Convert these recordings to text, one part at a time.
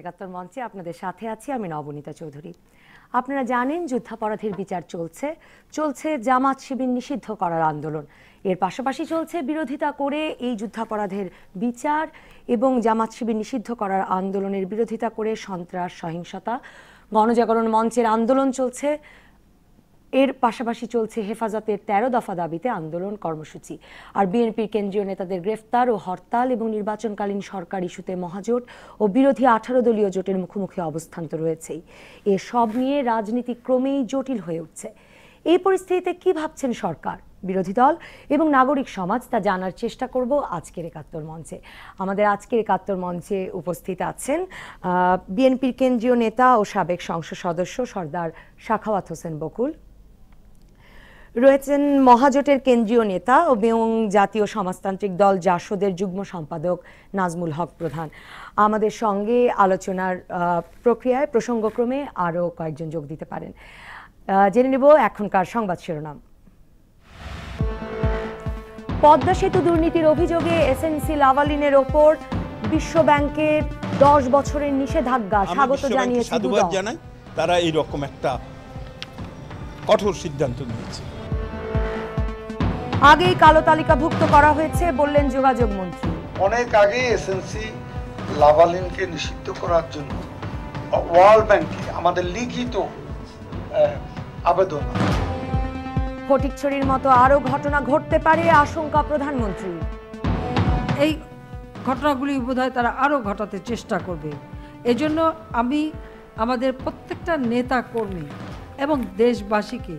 একাত্তর মঞ্চে আপনাদের সাথে আছি আমি নবনীতা চৌধুরী আপনারা জানেন যুদ্ধাপরাধের বিচার চলছে চলছে জামাত শিবির নিষিদ্ধ করার আন্দোলন এর পাশাপাশি চলছে বিরোধিতা করে এই যুদ্ধাপরাধের বিচার এবং জামাত শিবির নিষিদ্ধ করার আন্দোলনের বিরোধিতা করে সন্ত্রাস সহিংসতা গণজাগরণ মঞ্চের আন্দোলন চলছে এর পাশাপাশি চলছে হেফাজতের তেরো দফা দাবিতে আন্দোলন কর্মসূচি আর বিএনপির কেন্দ্রীয় নেতাদের গ্রেফতার ও হরতাল এবং নির্বাচনকালীন সরকার ইস্যুতে মহাজোট ও বিরোধী আঠারো দলীয় জোটের মুখোমুখি অবস্থান তো রয়েছেই এ সব নিয়ে রাজনীতি ক্রমেই জটিল হয়ে উঠছে এই পরিস্থিতিতে কি ভাবছেন সরকার বিরোধী দল এবং নাগরিক সমাজ তা জানার চেষ্টা করব আজকের একাত্তর মঞ্চে আমাদের আজকের একাত্তর মঞ্চে উপস্থিত আছেন বিএনপির কেন্দ্রীয় নেতা ও সাবেক সংসদ সদস্য সর্দার শাখাওয়াত হোসেন বকুল রয়েছেন মহাজোটের কেন্দ্রীয় নেতা এবং জাতীয় সমাজতান্ত্রিক দল জাসদের যুগ্ম সম্পাদক নাজমুল হক প্রধান আমাদের সঙ্গে আলোচনার প্রক্রিয়ায় প্রসঙ্গক্রমে আরও কয়েকজন যোগ দিতে পারেন জেনে নেব এখনকার সংবাদ শিরোনাম পদ্মা সেতু দুর্নীতির অভিযোগে এসএনসি লাভালিনের ওপর বিশ্বব্যাংকের দশ বছরের নিষেধাজ্ঞা স্বাগত জানিয়েছে তারা এইরকম একটা কঠোর সিদ্ধান্ত নিয়েছে আগেই কালো তালিকাভুক্ত করা হয়েছে বললেন যোগাযোগ মন্ত্রী অনেক আগে এসএনসি লাভালিনকে নিষিদ্ধ করার জন্য ওয়ার্ল্ড ব্যাংকে আমাদের লিখিত আবেদন ফটিকছড়ির মতো আরও ঘটনা ঘটতে পারে আশঙ্কা প্রধানমন্ত্রী এই ঘটনাগুলি বোধহয় তারা আরও ঘটাতে চেষ্টা করবে এজন্য আমি আমাদের প্রত্যেকটা নেতা কর্মী এবং দেশবাসীকে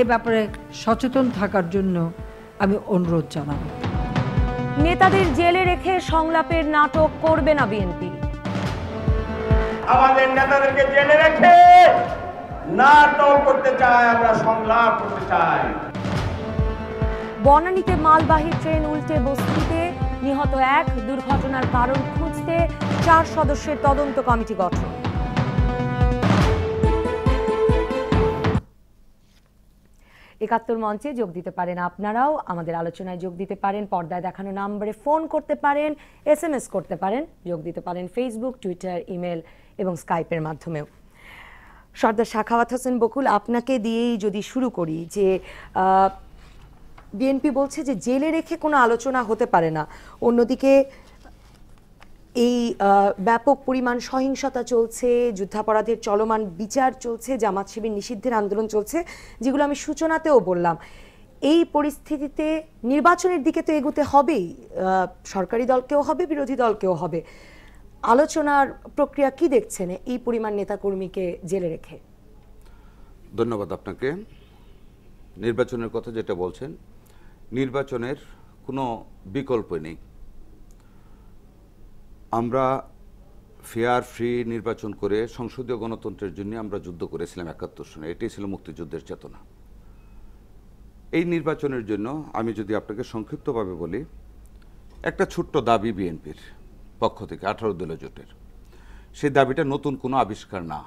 এ ব্যাপারে সচেতন থাকার জন্য আমি অনুরোধ জানাব নেতাদের জেলে রেখে সংলাপের নাটক করবে না বিএনপি আমাদের নেতাদেরকে জেলে রেখে নাটক করতে চাই আমরা সংলাপ করতে চাই বনানীতে মালবাহী ট্রেন উল্টে বস্তিতে নিহত এক দুর্ঘটনার কারণ খুঁজতে চার সদস্যের তদন্ত কমিটি গঠন একাত্তর মঞ্চে যোগ দিতে পারেন আপনারাও আমাদের আলোচনায় যোগ দিতে পারেন পর্দায় দেখানো নাম্বারে ফোন করতে পারেন এস এম এস করতে পারেন যোগ দিতে পারেন ফেসবুক টুইটার ইমেল এবং স্কাইপের মাধ্যমেও সর্দার শাখাওয়াত হোসেন বকুল আপনাকে দিয়েই যদি শুরু করি যে বিএনপি বলছে যে জেলে রেখে কোনো আলোচনা হতে পারে না অন্যদিকে এই ব্যাপক পরিমাণ সহিংসতা চলছে যুদ্ধাপরাধের চলমান বিচার চলছে জামাত শিবির নিষিদ্ধের আন্দোলন চলছে যেগুলো আমি সূচনাতেও বললাম এই পরিস্থিতিতে নির্বাচনের দিকে তো এগুতে হবেই সরকারি দলকেও হবে বিরোধী দলকেও হবে আলোচনার প্রক্রিয়া কি দেখছেন এই পরিমাণ নেতাকর্মীকে জেলে রেখে ধন্যবাদ আপনাকে নির্বাচনের কথা যেটা বলছেন নির্বাচনের কোনো বিকল্প নেই আমরা ফেয়ার ফ্রি নির্বাচন করে সংসদীয় গণতন্ত্রের জন্য আমরা যুদ্ধ করেছিলাম একাত্তর সনে এটাই ছিল মুক্তিযুদ্ধের চেতনা এই নির্বাচনের জন্য আমি যদি আপনাকে সংক্ষিপ্তভাবে বলি একটা ছোট্ট দাবি বিএনপির পক্ষ থেকে আঠারো দলীয় জোটের সেই দাবিটা নতুন কোনো আবিষ্কার না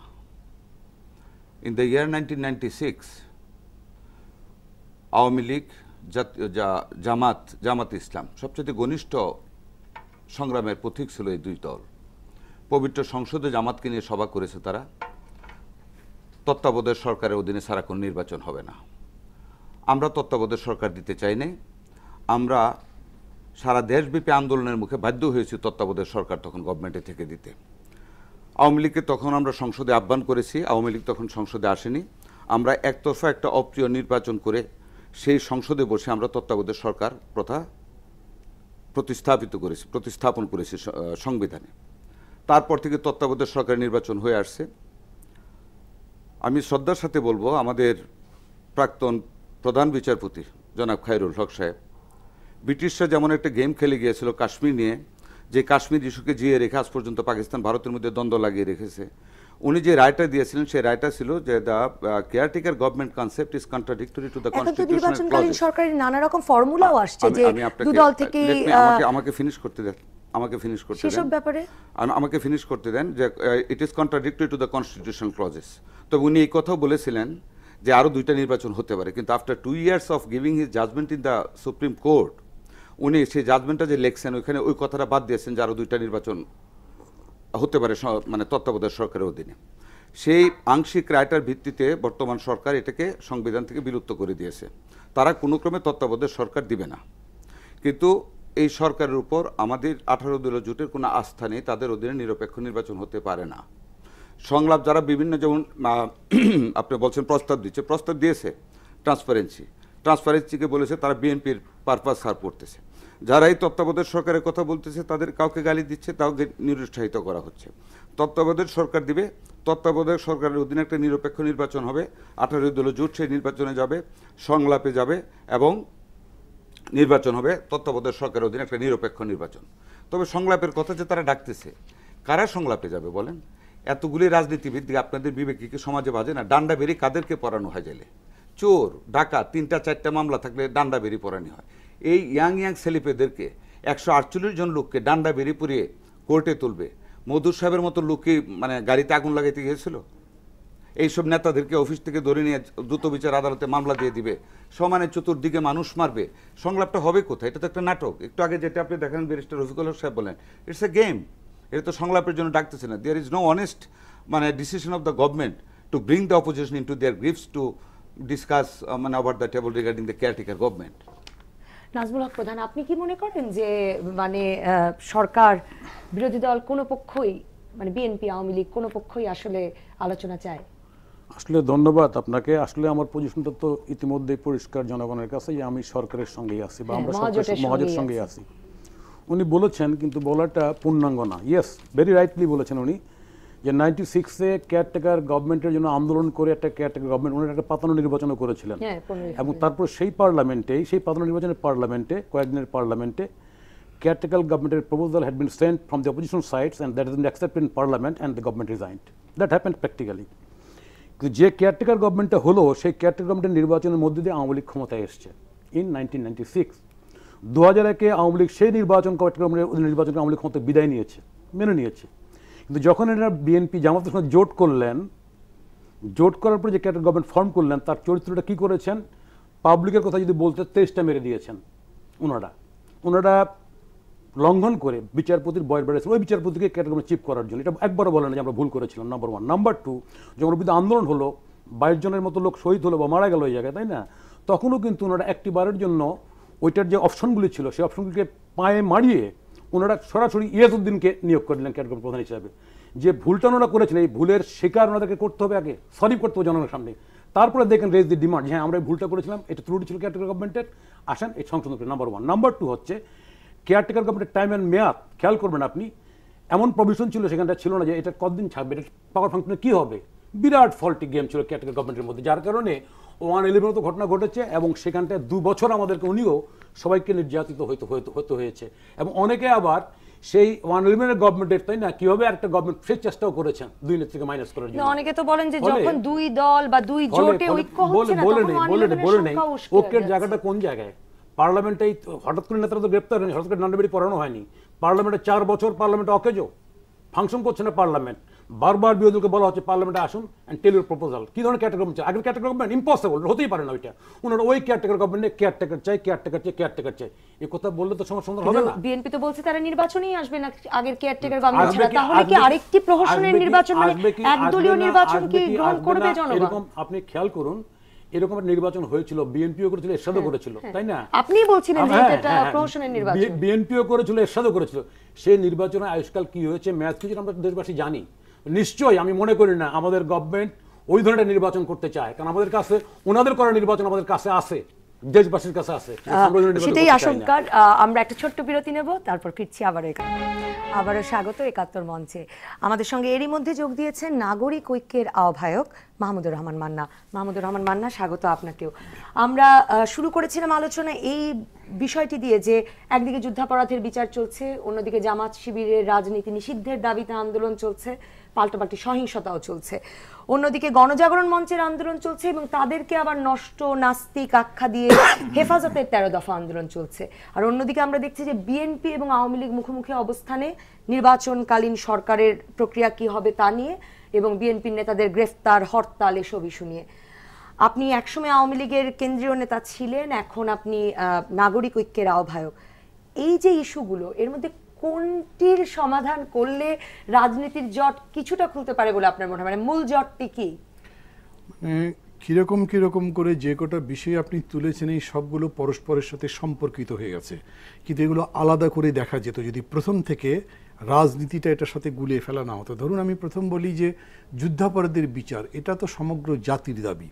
in the year nineteen ninety six Awami League Jatiya Jamaat জামাত ইসলাম সবচেয়ে ঘনিষ্ঠ সংগ্রামের প্রতীক ছিল এই দুই দল পবিত্র সংসদে জামাতকে নিয়ে সভা করেছে তারা তত্ত্বাবধায়ক সরকারের অধীনে সারাক্ষণ নির্বাচন হবে না আমরা তত্ত্বাবধায়ক সরকার দিতে চাই নাই আমরা সারা দেশব্যাপী আন্দোলনের মুখে বাধ্য হয়েছি তত্ত্বাবধায়ক সরকার তখন গভর্নমেন্টে থেকে দিতে আওয়ামী লীগকে তখন আমরা সংসদে আহ্বান করেছি আওয়ামী লীগ তখন সংসদে আসেনি আমরা একতরফা একটা অপ্রিয় নির্বাচন করে সেই সংসদে বসে আমরা তত্ত্বাবধায়ক সরকার প্রথা প্রতিস্থাপিত করেছে প্রতিস্থাপন করেছে সংবিধানে তারপর থেকে তত্ত্বাবধায়ক সরকার নির্বাচন হয়ে আসছে আমি শ্রদ্ধার সাথে বলবো আমাদের প্রাক্তন প্রধান বিচারপতি জনাব খায়রুল হক সাহেব ব্রিটিশরা যেমন একটা গেম খেলে গিয়েছিল কাশ্মীর নিয়ে যে কাশ্মীর ইস্যুকে জিয়ে রেখে আজ পর্যন্ত পাকিস্তান ভারতের মধ্যে দ্বন্দ্ব লাগিয়ে রেখেছে উনি যে রায়টা দিয়েছিলেন সেই রায়টা ছিল যে the caretaker government concept is contradictory to the constitution নির্বাচনকালীন সরকারের নানা রকম ফর্মুলাও আসছে যে দু দল থেকে আমাকে আমাকে ফিনিশ করতে দেন আমাকে ফিনিশ করতে দেন সব ব্যাপারে আমাকে ফিনিশ করতে দেন যে it is contradictory to the constitution clauses তো উনি এই কথাও বলেছিলেন যে আরো দুইটা নির্বাচন হতে পারে কিন্তু after two years of giving his judgment in the supreme court উনি সেই জাজমেন্টটা যে লেখছেন ওইখানে ওই কথাটা বাদ দিয়েছেন যে আরো দুইটা নির্বাচন হতে পারে মানে তত্ত্বাবধায়ক সরকারের অধীনে সেই আংশিক রায়টার ভিত্তিতে বর্তমান সরকার এটাকে সংবিধান থেকে বিলুপ্ত করে দিয়েছে তারা কোনো ক্রমে তত্ত্বাবধায়ক সরকার দিবে না কিন্তু এই সরকারের উপর আমাদের আঠারো দলীয় জোটের কোনো আস্থা নেই তাদের অধীনে নিরপেক্ষ নির্বাচন হতে পারে না সংলাপ যারা বিভিন্ন যেমন আপনি বলছেন প্রস্তাব দিচ্ছে প্রস্তাব দিয়েছে ট্রান্সপারেন্সি ট্রান্সপারেন্সিকে বলেছে তারা বিএনপির পারপাস সার করতেছে যারা এই তত্ত্বাবধায়ক সরকারের কথা বলতেছে তাদের কাউকে গালি দিচ্ছে তাকে নিরুৎসাহিত করা হচ্ছে তত্ত্বাবধায়ক সরকার দিবে তত্ত্বাবধায়ক সরকারের অধীনে একটা নিরপেক্ষ নির্বাচন হবে আঠারো দল জোট সেই নির্বাচনে যাবে সংলাপে যাবে এবং নির্বাচন হবে তত্ত্বাবধায়ক সরকারের অধীনে একটা নিরপেক্ষ নির্বাচন তবে সংলাপের কথা যে তারা ডাকতেছে কারা সংলাপে যাবে বলেন এতগুলি রাজনীতিবিদ আপনাদের বিবেকে কি সমাজে বাজে না ডান্ডা বেরি কাদেরকে পড়ানো হয় জেলে চোর ডাকা তিনটা চারটা মামলা থাকলে ডান্ডা বেরি পড়ানি হয় এই ইয়াং ইয়াং ছেলেপেদেরকে একশো আটচল্লিশ জন লোককে ডান্ডা বেরিয়ে পুড়িয়ে কোর্টে তুলবে মধুর সাহেবের মতো লোককে মানে গাড়িতে আগুন লাগাইতে গিয়েছিল এইসব নেতাদেরকে অফিস থেকে ধরে নিয়ে দ্রুত বিচার আদালতে মামলা দিয়ে দিবে সমানে চতুর্দিকে মানুষ মারবে সংলাপটা হবে কোথায় এটা তো একটা নাটক একটু আগে যেটা আপনি দেখেন ব্যারিস্টার রফিকুল সাহেব বলেন ইটস এ গেম এটা তো সংলাপের জন্য ডাকতেছে না দেয়ার ইজ নো অনেস্ট মানে decision of the government to bring the opposition into their grips to discuss মানে over the table regarding the caretaker government Nazmul Haque প্রধান আপনি কি মনে করেন যে মানে সরকার বিরোধী দল কোনো পক্ষই মানে বিএনপি আওয়ামী লীগ কোনো পক্ষই আসলে আলোচনা চায় আসলে ধন্যবাদ আপনাকে আসলে আমার পজিশনটা তো ইতিমধ্যে পরিষ্কার জনগণের কাছে যে আমি সরকারের সঙ্গেই আছি বা হ্যাঁ, আমরা মহাজোটের সঙ্গেই আছি উনি বলেছেন কিন্তু বলাটা পূর্ণাঙ্গ না ইয়েস ভেরি রাইটলি বলেছেন উনি যে নাইনটি সিক্সে কেয়ারটেকার গভর্নমেন্টের জন্য আন্দোলন করে একটা কেয়ারটেকার গভর্নমেন্ট উনি একটা পাতানো নির্বাচন করেছিলেন হ্যাঁ, এবং তারপর সেই পার্লামেন্টে সেই পাতানো নির্বাচনের পার্লামেন্টে কয়েকদিনের পার্লামেন্টে caretaker গভর্নমেন্টের proposal had been sent from the opposition sides and that has accept in parliament and the government government that happen practically কিন্তু যে কেয়ারটেকার গভর্নমেন্টটা হলো সেই কেয়ারটেকার গভর্নমেন্টের নির্বাচনের মধ্যে দিয়ে আওয়ামী লীগ ক্ষমতায় এসছে ইন নাইনটিন নাইনটি সিক্স দু হাজার একে আওয়ামী লীগ সেই নির্বাচন কয়েকটা নির্বাচনকে আওয়ামী লীগ ক্ষমতা বিদায় নিয়েছে মেনে নিয়েছে কিন্তু যখন এরা বিএনপি জামাতের সঙ্গে জোট করলেন জোট করার পর যে ক্যাডার গভর্নমেন্ট ফর্ম করলেন তার চরিত্রটা কি করেছেন পাবলিকের কথা যদি বলতে তেইশটা মেরে দিয়েছেন ওনারা ওনারা লঙ্ঘন করে বিচারপতির বয়ের বেড়েছেন ওই বিচারপতিকে ক্যাটাগরি চিপ করার জন্য এটা একবারও বলে না যে আমরা ভুল করেছিলাম নাম্বার ওয়ান নাম্বার টু যখন বিরুদ্ধে আন্দোলন হলো বাইশ জনের মতো লোক শহীদ হলো বা মারা গেল ওই জায়গায় তাই না তখনও কিন্তু ওনারা একটি বারের জন্য ওইটার যে অপশনগুলি ছিল সেই অপশনগুলিকে পায়ে মারিয়ে ওনারা সরাসরি ইয়াজউদ্দিনকে নিয়োগ করে নিলেন প্রধান হিসাবে যে ভুলটা ওনারা করেছিলেন এই ভুলের শিকার ওনাদেরকে করতে হবে আগে সরি করতে হবে জনগণের সামনে তারপরে দেখেন রেজ দি ডিমান্ড হ্যাঁ আমরা ভুলটা করেছিলাম এটা ত্রুটি ছিল ক্যাটেগরি গভর্নমেন্টের আসেন এই সংশোধন করে নাম্বার ওয়ান নাম্বার টু হচ্ছে কেয়ারটেকার গভর্নমেন্টের টাইম অ্যান্ড মেয়াদ খেয়াল করবেন আপনি এমন প্রভিশন ছিল সেখানটা ছিল না যে এটা কতদিন ছাড়বে এটা পাওয়ার ফাংশনে কী হবে বিরাট ফল্টি গেম ছিল ক্যাটেগরি গভর্নমেন্টের মধ্যে যার কারণে ওয়ান ইলেভেনের তো ঘটনা ঘটেছে এবং সেখানটায় দু বছর আমাদেরকে উনিও সবাইকে নির্যাতিত হইতে হতে হয়েছে এবং অনেকে আবার সেই ওয়ান ইলেভেনের গভর্নমেন্টের তাই না কিভাবে একটা গভর্নমেন্ট ফ্রেশ চেষ্টাও করেছেন দুই নেত্রীকে মাইনাস করার জন্য অনেকে তো বলেন যে যখন দুই দল বা দুই জোটে ঐক্য হচ্ছে না বলে নেই বলে নেই বলে নেই ওকের জায়গাটা কোন জায়গায় পার্লামেন্টে হঠাৎ করে নেতারা তো গ্রেপ্তার হয়নি হঠাৎ করে নান্ডাবেড়ি পড়ানো হয়নি পার্লামেন্টে চার বছর পার্লামেন্টে অকেজো ফাংশন করছে না পার্লামেন্ট বারবার বিরোধীকে বলা হচ্ছে পার্লামেন্টে আসুন অ্যান্ড টেলিউর ইউর প্রপোজাল কী ধরনের ক্যাটাগরি গভর্নমেন্ট চাই আগের ক্যাটাগরি গভর্নমেন্ট ইম্পসিবল হতেই পারে না ওইটা ওনারা ওই ক্যাটাগরি গভর্নমেন্টে কেয়ার টেকার চাই কেয়ার টেকার চাই কেয়ার টেকার চাই এই কথা বললে তো সমস্যা সুন্দর হবে না বিএনপি তো বলছে তারা নির্বাচনেই আসবে না আগের কেয়ার টেকার গভর্নমেন্ট ছাড়া তাহলে কি আরেকটি প্রহসনের নির্বাচন মানে একদলীয় নির্বাচন কি গ্রহণ করবে জনগণ এরকম আপনি খেয়াল করুন এরকম নির্বাচন হয়েছিল বিএনপিও করেছিল এর সাথে হ্যাঁ, করেছিল হ্যাঁ। তাই না আপনি বলছিলেন যে হ্যাঁ, এটা প্রহসনের নির্বাচন বিএনপিও করেছিল এর সাথে করেছিল সেই নির্বাচনে আজকাল কি হয়েছে ম্যাচ কিছু আমরা দেশবাসী জানি নিশ্চয়ই আমি মনে করি না আমাদের গভর্নমেন্ট ওই ধরনের নির্বাচন করতে চায় কারণ আমাদের কাছে ওনাদের করা নির্বাচন আমাদের কাছে আছে দেশবাসীর কাছে আছে সেটাই আশঙ্কার আমরা একটা ছোট্ট বিরতি নেব তারপর ফিরছি আবার আবারও স্বাগত একাত্তর মঞ্চে আমাদের সঙ্গে এরই মধ্যে যোগ দিয়েছেন নাগরিক ঐক্যের আহ্বায়ক মাহমুদুর রহমান মান্না মাহমুদুর রহমান মান্না স্বাগত আপনাকেও আমরা শুরু করেছিলাম আলোচনা এই বিষয়টি দিয়ে যে একদিকে যুদ্ধাপরাধের বিচার চলছে অন্যদিকে জামাত শিবিরের রাজনীতি নিষিদ্ধের দাবিতে আন্দোলন চলছে পাল্টাপাল্টি সহিংসতাও চলছে অন্যদিকে গণজাগরণ মঞ্চের আন্দোলন চলছে এবং তাদেরকে আবার নষ্ট নাস্তিক আখ্যা দিয়ে হেফাজতের তেরো দফা আন্দোলন চলছে আর অন্যদিকে আমরা দেখছি যে বিএনপি এবং আওয়ামী লীগ মুখোমুখি অবস্থানে নির্বাচনকালীন সরকারের প্রক্রিয়া কি হবে তা নিয়ে এবং বিএনপির নেতাদের গ্রেফতার হরতাল এসব ইস্যু নিয়ে আপনি একসময় আওয়ামী লীগের কেন্দ্রীয় নেতা ছিলেন এখন আপনি নাগরিক ঐক্যের আহ্বায়ক এই যে ইস্যুগুলো এর মধ্যে কোনটির সমাধান করলে রাজনীতির জট কিছুটা খুলতে পারে বলে আপনার মনে হয় মানে মূল জটটি কি মানে কীরকম কীরকম করে যে কটা বিষয় আপনি তুলেছেন এই সবগুলো পরস্পরের সাথে সম্পর্কিত হয়ে গেছে কিন্তু এগুলো আলাদা করে দেখা যেত যদি প্রথম থেকে রাজনীতিটা এটার সাথে গুলিয়ে ফেলা না হতো ধরুন আমি প্রথম বলি যে যুদ্ধাপরাধের বিচার এটা তো সমগ্র জাতির দাবি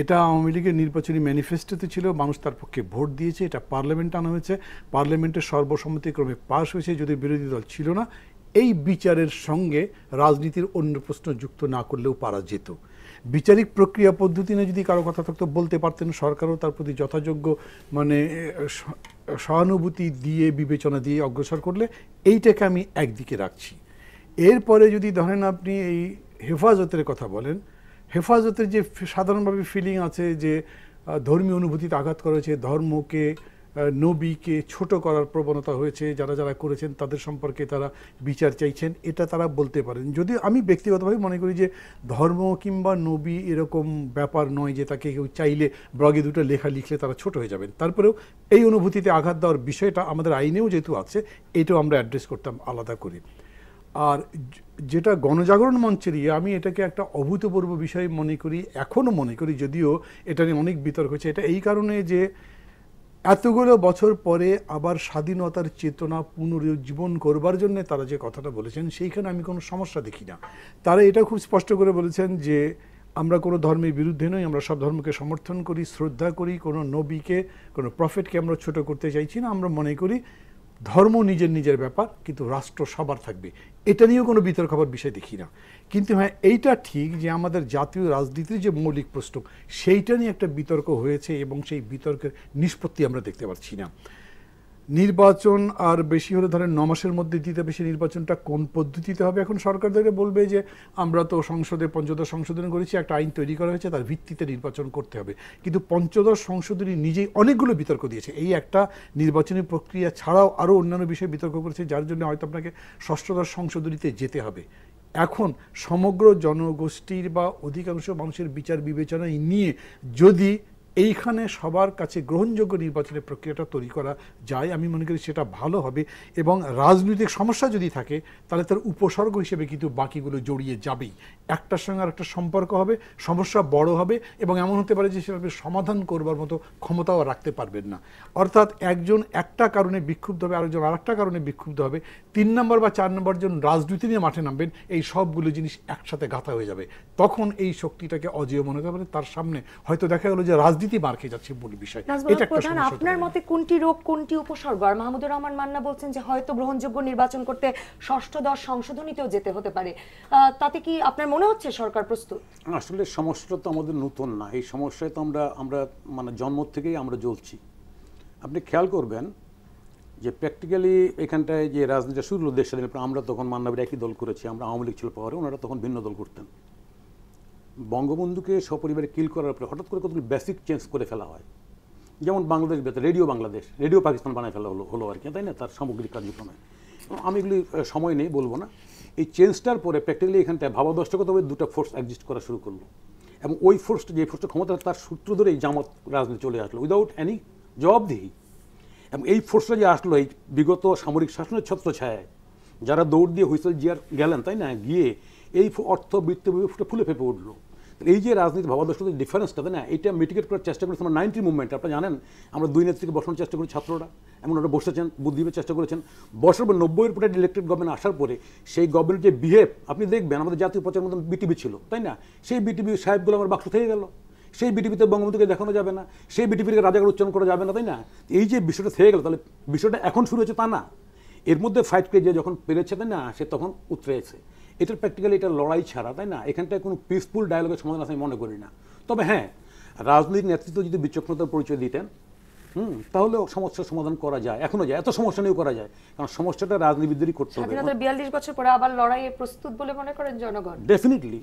এটা আওয়ামী লীগের নির্বাচনী ম্যানিফেস্টোতে ছিল মানুষ তার পক্ষে ভোট দিয়েছে এটা পার্লামেন্ট আনা হয়েছে পার্লামেন্টের সর্বসম্মতিক্রমে পাশ হয়েছে যদি বিরোধী দল ছিল না এই বিচারের সঙ্গে রাজনীতির অন্য প্রশ্ন যুক্ত না করলেও পারা যেত বিচারিক প্রক্রিয়া পদ্ধতি নিয়ে যদি কারো কথা থাকতো বলতে পারতেন সরকারও তার প্রতি যথাযোগ্য মানে সহানুভূতি দিয়ে বিবেচনা দিয়ে অগ্রসর করলে এইটাকে আমি একদিকে রাখছি এরপরে যদি ধরেন আপনি এই হেফাজতের কথা বলেন হেফাজতের যে সাধারণভাবে ফিলিং আছে যে ধর্মীয় অনুভূতিতে আঘাত করেছে ধর্মকে নবীকে ছোট করার প্রবণতা হয়েছে যারা যারা করেছেন তাদের সম্পর্কে তারা বিচার চাইছেন এটা তারা বলতে পারেন যদিও আমি ব্যক্তিগতভাবে মনে করি যে ধর্ম কিংবা নবী এরকম ব্যাপার নয় যে তাকে কেউ চাইলে ব্লগে দুটো লেখা লিখলে তারা ছোট হয়ে যাবেন তারপরেও এই অনুভূতিতে আঘাত দেওয়ার বিষয়টা আমাদের আইনেও যেহেতু আছে এটাও আমরা অ্যাড্রেস করতাম আলাদা করে আর যেটা গণজাগরণ মঞ্চের ইয়ে আমি এটাকে একটা অভূতপূর্ব বিষয় মনে করি এখনও মনে করি যদিও এটা নিয়ে অনেক বিতর্ক হচ্ছে এটা এই কারণে যে এতগুলো বছর পরে আবার স্বাধীনতার চেতনা পুনরুজ্জীবন করবার জন্য তারা যে কথাটা বলেছেন সেইখানে আমি কোনো সমস্যা দেখি না তারা এটা খুব স্পষ্ট করে বলেছেন যে আমরা কোনো ধর্মের বিরুদ্ধে নই আমরা সব ধর্মকে সমর্থন করি শ্রদ্ধা করি কোনো নবীকে কোনো প্রফেটকে আমরা ছোট করতে চাইছি না আমরা মনে করি ধর্ম নিজের নিজের ব্যাপার কিন্তু রাষ্ট্র সবার থাকবে এটা নিয়েও কোনো বিতর্ক হবার বিষয় দেখি না কিন্তু হ্যাঁ এইটা ঠিক যে আমাদের জাতীয় রাজনীতির যে মৌলিক প্রশ্ন সেইটা নিয়ে একটা বিতর্ক হয়েছে এবং সেই বিতর্কের নিষ্পত্তি আমরা দেখতে পাচ্ছি না নির্বাচন আর বেশি হলে ধরেন ন মাসের মধ্যে দিতে হবে সেই নির্বাচনটা কোন পদ্ধতিতে হবে এখন সরকার ধরে বলবে যে আমরা তো সংসদে পঞ্চদশ সংশোধন করেছি একটা আইন তৈরি করা হয়েছে তার ভিত্তিতে নির্বাচন করতে হবে কিন্তু পঞ্চদশ সংশোধনী নিজেই অনেকগুলো বিতর্ক দিয়েছে এই একটা নির্বাচনী প্রক্রিয়া ছাড়াও আরও অন্যান্য বিষয়ে বিতর্ক করেছে যার জন্য হয়তো আপনাকে ষষ্ঠদশ সংশোধনীতে যেতে হবে এখন সমগ্র জনগোষ্ঠীর বা অধিকাংশ মানুষের বিচার বিবেচনায় নিয়ে যদি এইখানে সবার কাছে গ্রহণযোগ্য নির্বাচনের প্রক্রিয়াটা তৈরি করা যায় আমি মনে করি সেটা ভালো হবে এবং রাজনৈতিক সমস্যা যদি থাকে তাহলে তার উপসর্গ হিসেবে কিন্তু বাকিগুলো জড়িয়ে যাবেই একটার সঙ্গে আরেকটা সম্পর্ক হবে সমস্যা বড় হবে এবং এমন হতে পারে যে সেটা সমাধান করবার মতো ক্ষমতাও রাখতে পারবেন না অর্থাৎ একজন একটা কারণে বিক্ষুব্ধ হবে আরেকজন আরেকটা কারণে বিক্ষুব্ধ হবে তিন নম্বর বা চার নম্বর জন রাজনীতি নিয়ে মাঠে নামবেন এই সবগুলো জিনিস একসাথে গাঁথা হয়ে যাবে তখন এই শক্তিটাকে অজেয় মনে হতে পারে তার সামনে হয়তো দেখা গেলো যে রাজনীতি রাজনীতি বার খেয়ে যাচ্ছে মূল বিষয় এটা প্রধান আপনার মতে কোনটি রোগ কোনটি উপসর্গ আর মাহমুদুর রহমান মান্না বলছেন যে হয়তো গ্রহণযোগ্য নির্বাচন করতে ষষ্ঠ দশ সংশোধনীতেও যেতে হতে পারে তাতে কি আপনার মনে হচ্ছে সরকার প্রস্তুত আসলে সমস্যা তো আমাদের নতুন না এই সমস্যায় তো আমরা আমরা মানে জন্ম থেকেই আমরা জ্বলছি আপনি খেয়াল করবেন যে প্র্যাকটিক্যালি এখানটায় যে রাজনীতি শুরু দেশ স্বাধীন আমরা তখন মান্নাবির একই দল করেছি আমরা আওয়ামী লীগ ছিল পাওয়ারে ওনারা তখন ভিন্ন দল করতেন বঙ্গবন্ধুকে সপরিবারে কিল করার পরে হঠাৎ করে কতগুলো বেসিক চেঞ্জ করে ফেলা হয় যেমন বাংলাদেশ রেডিও বাংলাদেশ রেডিও পাকিস্তান বানায় ফেলা হলো হলো আর কি তাই না তার সামগ্রিক কার্যক্রমে আমি এগুলি সময় নেই বলবো না এই চেঞ্জটার পরে প্র্যাকটিক্যালি এখানটায় ভাবাদর্শগতভাবে দুটো ফোর্স অ্যাডজিস্ট করা শুরু করলো এবং ওই ফোর্সটা যে ফোর্সটা ক্ষমতা তার সূত্র ধরেই জামাত রাজনীতি চলে আসলো উইদাউট এনি জবাবদিহি এবং এই ফোর্সটা যে আসলো এই বিগত সামরিক শাসনের ছত্রছায়ায় যারা দৌড় দিয়ে হুইসেল জিয়ার গেলেন তাই না গিয়ে এই অর্থ বৃত্তিভূমি ফুলে ফেপে উঠল এই যে রাজনীতি ভাবাদর্শ ডিফারেন্সটা তাই না এটা মিটিকেট করার চেষ্টা করেছে আমরা নাইনটি মুভমেন্ট আপনারা জানেন আমরা দুই নেত্রীকে বসানোর চেষ্টা করি ছাত্ররা এমন ওরা বসেছেন বুদ্ধিমের চেষ্টা করেছেন বসার পর নব্বইয়ের পরে ইলেকটেড গভর্নমেন্ট আসার পরে সেই গভর্নমেন্ট যে বিহেভ আপনি দেখবেন আমাদের জাতীয় প্রচার মতন বিটিভি ছিল তাই না সেই বিটিভি সাহেবগুলো আমার বাক্স থেকে গেল সেই বিটিভিতে বঙ্গবন্ধুকে দেখানো যাবে না সেই বিটিভিকে রাজাকার উচ্চারণ করা যাবে না তাই না এই যে বিষয়টা থেকে গেল তাহলে বিষয়টা এখন শুরু হয়েছে তা না এর মধ্যে ফাইট করে যে যখন পেরেছে তাই না সে তখন উতরেছে এটার প্র্যাকটিক্যালি এটা লড়াই ছাড়া তাই না এখানটায় কোনো পিসফুল ডায়ালগের সমাধান আছে আমি মনে করি না তবে হ্যাঁ রাজনৈতিক নেতৃত্ব যদি বিচক্ষণতার পরিচয় দিতেন হুম তাহলে সমস্যার সমাধান করা যায় এখনো যায় এত সমস্যা নিয়েও করা যায় কারণ সমস্যাটা রাজনীতিবিদদেরই করতে হবে বিয়াল্লিশ বছর পরে আবার লড়াইয়ে প্রস্তুত বলে মনে করেন জনগণ ডেফিনেটলি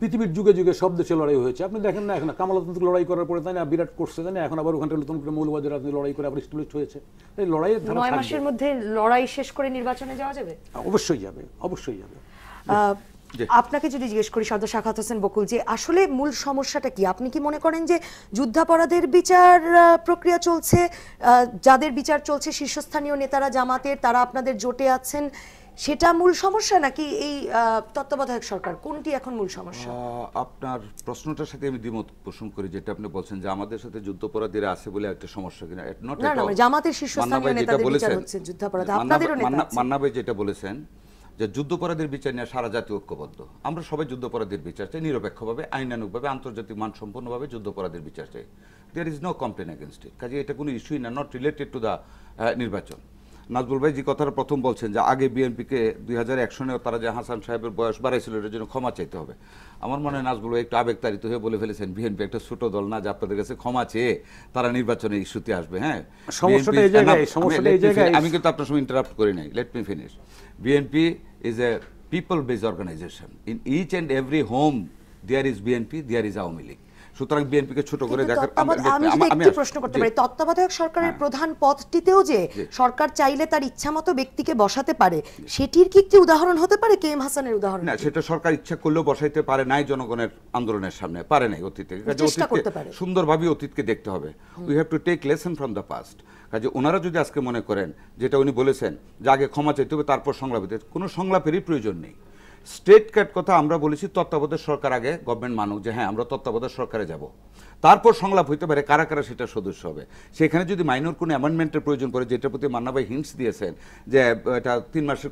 পৃথিবীর যুগে যুগে সব দেশে লড়াই হয়েছে আপনি দেখেন না এখন কামালতন্ত্র লড়াই করার পরে তাই না বিরাট করছে তাই না এখন আবার ওখানটা নতুন করে মৌলবাদী রাজনীতি লড়াই করে আবার স্টাবলিশ হয়েছে তাই লড়াইয়ের ধারা মাসের মধ্যে লড়াই শেষ করে নির্বাচনে যাওয়া যাবে অবশ্যই যাবে অবশ্যই যাবে আপনাকে যদি জিজ্ঞেস করি সর্দার শাখাত হোসেন বকুল যে আসলে মূল সমস্যাটা কি আপনি কি মনে করেন যে যুদ্ধাপরাধের বিচার প্রক্রিয়া চলছে যাদের বিচার চলছে শীর্ষস্থানীয় নেতারা জামাতের তারা আপনাদের জোটে আছেন সেটা মূল সমস্যা নাকি এই তত্ত্বাবধায়ক সরকার কোনটি এখন মূল সমস্যা আপনার প্রশ্নটার সাথে আমি দ্বিমত পোষণ করি যেটা আপনি বলছেন যে আমাদের সাথে যুদ্ধাপরাধীরা আছে বলে একটা সমস্যা কিনা না না মানে জামাতের শীর্ষস্থানীয় নেতাদের বিচার হচ্ছে যুদ্ধাপরাধ আপনাদেরও নেতা মান্না ভাই যেটা বলেছেন যে যুদ্ধাপরাধীর বিচার নিয়ে সারা জাতি ঐক্যবদ্ধ আমরা সবাই যুদ্ধাপরাধীর বিচার চাই নিরপেক্ষভাবে আইনানুকভাবে আন্তর্জাতিক মান সম্পূর্ণভাবে যুদ্ধাপরাধীর বিচার চাই there is no complain against it কাজে এটা কোনো ইস্যুই না নট রিলেটেড টু দ্য নির্বাচন নাজবুল ভাই যে কথাটা প্রথম বলছেন যে আগে বিএনপিকে দুই হাজার এক সনেও তারা যে হাসান সাহেবের বয়স বাড়াইছিল এটার জন্য ক্ষমা চাইতে হবে আমার মনে হয় নাজবুল ভাই একটু আবেগতাড়িত হয়ে বলে ফেলেছেন বিএনপি একটা ছোট দল না যে আপনাদের কাছে ক্ষমা চেয়ে তারা নির্বাচনে ইস্যুতে আসবে হ্যাঁ আমি কিন্তু আপনার সঙ্গে ইন্টারাপ্ট করি নাই let me finish BNP is a people-based organization. In each and every home, there is BNP, there is Aumili. League. সুতরাং বিএনপিকে ছোট করে দেখার আমি যদি একটি প্রশ্ন করতে পারি তত্ত্বাবধায়ক সরকারের হ্যাঁ। প্রধান পদটিতেও যে সরকার চাইলে তার ইচ্ছামতো ব্যক্তিকে বসাতে পারে সেটির কি একটি উদাহরণ হতে পারে কে এম হাসানের উদাহরণ না সেটা সরকার ইচ্ছা করলেও বসাইতে পারে নাই জনগণের আন্দোলনের সামনে পারে নাই অতীতে সুন্দরভাবে অতীতকে দেখতে হবে we have to take lesson from the past কাজে ওনারা যদি আজকে মনে করেন যেটা উনি বলেছেন যে আগে ক্ষমা চাইতে হবে তারপর সংলাপ সংলাপিতে কোনো সংলাপেরই প্রয়োজন নেই স্টেট কাট কথা আমরা বলেছি তত্ত্বাবধায়ক সরকার আগে গভর্নমেন্ট মানুক যে হ্যাঁ আমরা তত্ত্বাবধায়ক সরকারে যাব তারপর সংলাপ হইতে পারে কারা কারা সেটা সদস্য হবে সেখানে যদি মাইনর কোনো অ্যামেন্ডমেন্টের প্রয়োজন পড়ে যেটার প্রতি মান্নাভাই হিন্টস দিয়েছেন যে এটা তিন মাসের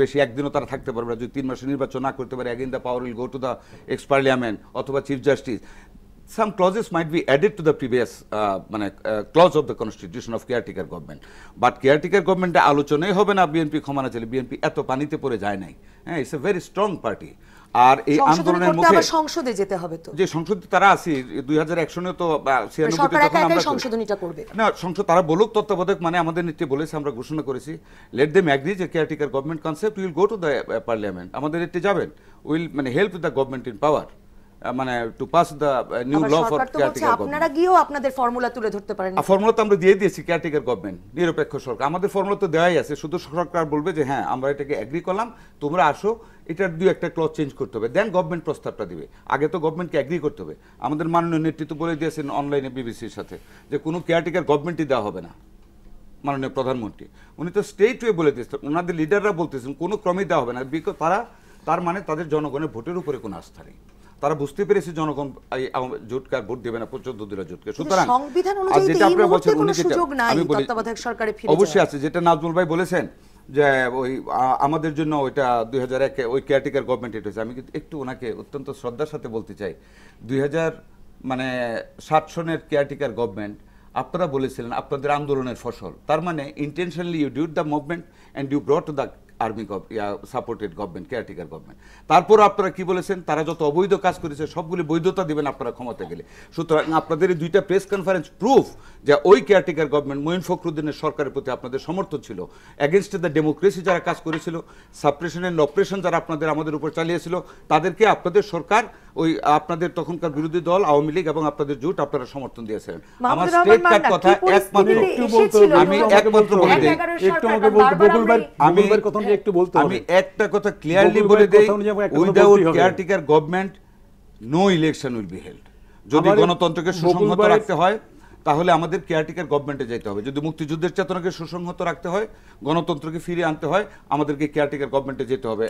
বেশি একদিনও তারা থাকতে পারবে না যদি তিন মাসে নির্বাচন না করতে পারে again the power will go to the ex parliament অথবা chief justice some clauses might be added to the previous uh, মানে, uh, clause of the constitution of caretaker government. But caretaker government আলোচনাই হবে না BNP ক্ষমা না চলে BNP এত পানিতে পড়ে যায় নাই হ্যাঁ it's a very strong party আর এই আন্দোলনের মুখে সংসদে যেতে হবে তো যে সংসদ তারা আছে দুই হাজার একশনে তো ছিয়ানব্বইতে তখন মানে আমরা সংশোধনীটা করবে না সংসদ তারা বলুক তত্ত্বাবধায়ক মানে আমাদের নীতি বলেছে আমরা ঘোষণা করেছি লেট দেম অ্যাগ্রি যে caretaker government concept will go to the parliament আমাদের এতে যাবেন উইল মানে help the government in power মানে to pass the new law for caretaker আপনারা গিয়েও আপনাদের ফর্মুলা তুলে ধরতে পারেন ফর্মুলা তো আমরা দিয়ে দিয়েছি কেয়ারটেকার गवर्नमेंट নিরপেক্ষ সরকার আমাদের ফর্মুলা তো দেওয়াই আছে শুধু সরকার বলবে যে হ্যাঁ আমরা এটাকে এগ্রি করলাম তোমরা আসো এটার দুই একটা ক্লজ চেঞ্জ করতে হবে দেন গভর্নমেন্ট প্রস্তাবটা দিবে আগে তো গভর্নমেন্টকে এগ্রি করতে হবে আমাদের মাননীয় নেতৃত্ব বলে দিয়েছেন অনলাইনে বিবিসির সাথে যে কোনো কেয়ারটেকার গভর্নমেন্টই দেওয়া হবে না মাননীয় প্রধানমন্ত্রী উনি তো স্টেট ওয়ে বলে দিয়েছেন ওনাদের লিডাররা বলতেছেন কোনো ক্রমেই দেওয়া হবে না তারা তার মানে তাদের জনগণের ভোটের উপরে কোনো আস্থা নেই তারা বুঝতে পেরেছে জনগণ জোটকার ভোট দেবে না চোদ্দ দিলা জোটকে সুতরাং সংবিধান অনুযায়ী অবশ্যই আছে যেটা নাজমুল ভাই বলেছেন যে ওই আমাদের জন্য ওইটা দুই হাজার একে ওই কেয়ারটেকার গভর্নমেন্ট এটা হয়েছে আমি কিন্তু একটু ওনাকে অত্যন্ত শ্রদ্ধার সাথে বলতে চাই দুই মানে ষাট সনের কেয়ারটেকার গভর্নমেন্ট আপনারা বলেছিলেন আপনাদের আন্দোলনের ফসল তার মানে intentionally you used the movement and you brought the army yeah supported government caretaker government তারপর আপনারা কি বলেছেন তারা যত অবৈধ কাজ করেছে সবগুলি বৈধতা দেবেন আপনারা ক্ষমতা গেলে সুতরাং আপনাদের এই দুইটা প্রেস কনফারেন্স প্রুফ যে ওই কেয়ারটেকার গভর্নমেন্ট মঈন ফখরুদ্দিনের সরকারের প্রতি আপনাদের সমর্থন ছিল অ্যাগেনস্ট দ্য ডেমোক্রেসি যারা কাজ করেছিল সাপ্রেশন অ্যান্ড অপারেশন যারা আপনাদের আমাদের উপর চালিয়েছিল তাদেরকে আপনাদের সরকার ওই আপনাদের তখনকার বিরোধী দল আওয়ামী লীগ এবং আপনাদের জোট আপনারা সমর্থন দিয়েছিলেন আমার স্টেট কার্ড কথা একমাত্র আমি একমাত্র বলতে একটু আমাকে বলতে বকুল ভাই আমি একটু বলতে আমি একটা কথা ক্লিয়ারলি বলে দেই without caretaker no election will be যদি গণতন্ত্রকে সুসংহত রাখতে হয় তাহলে আমাদের কেয়ারটেকার যেতে হবে যদি মুক্তিযুদ্ধের চেতনাকে সুসংহত রাখতে হয় গণতন্ত্রকে ফিরে আনতে হয় আমাদেরকে কেয়ারটেকার গভর্নমেন্টে যেতে হবে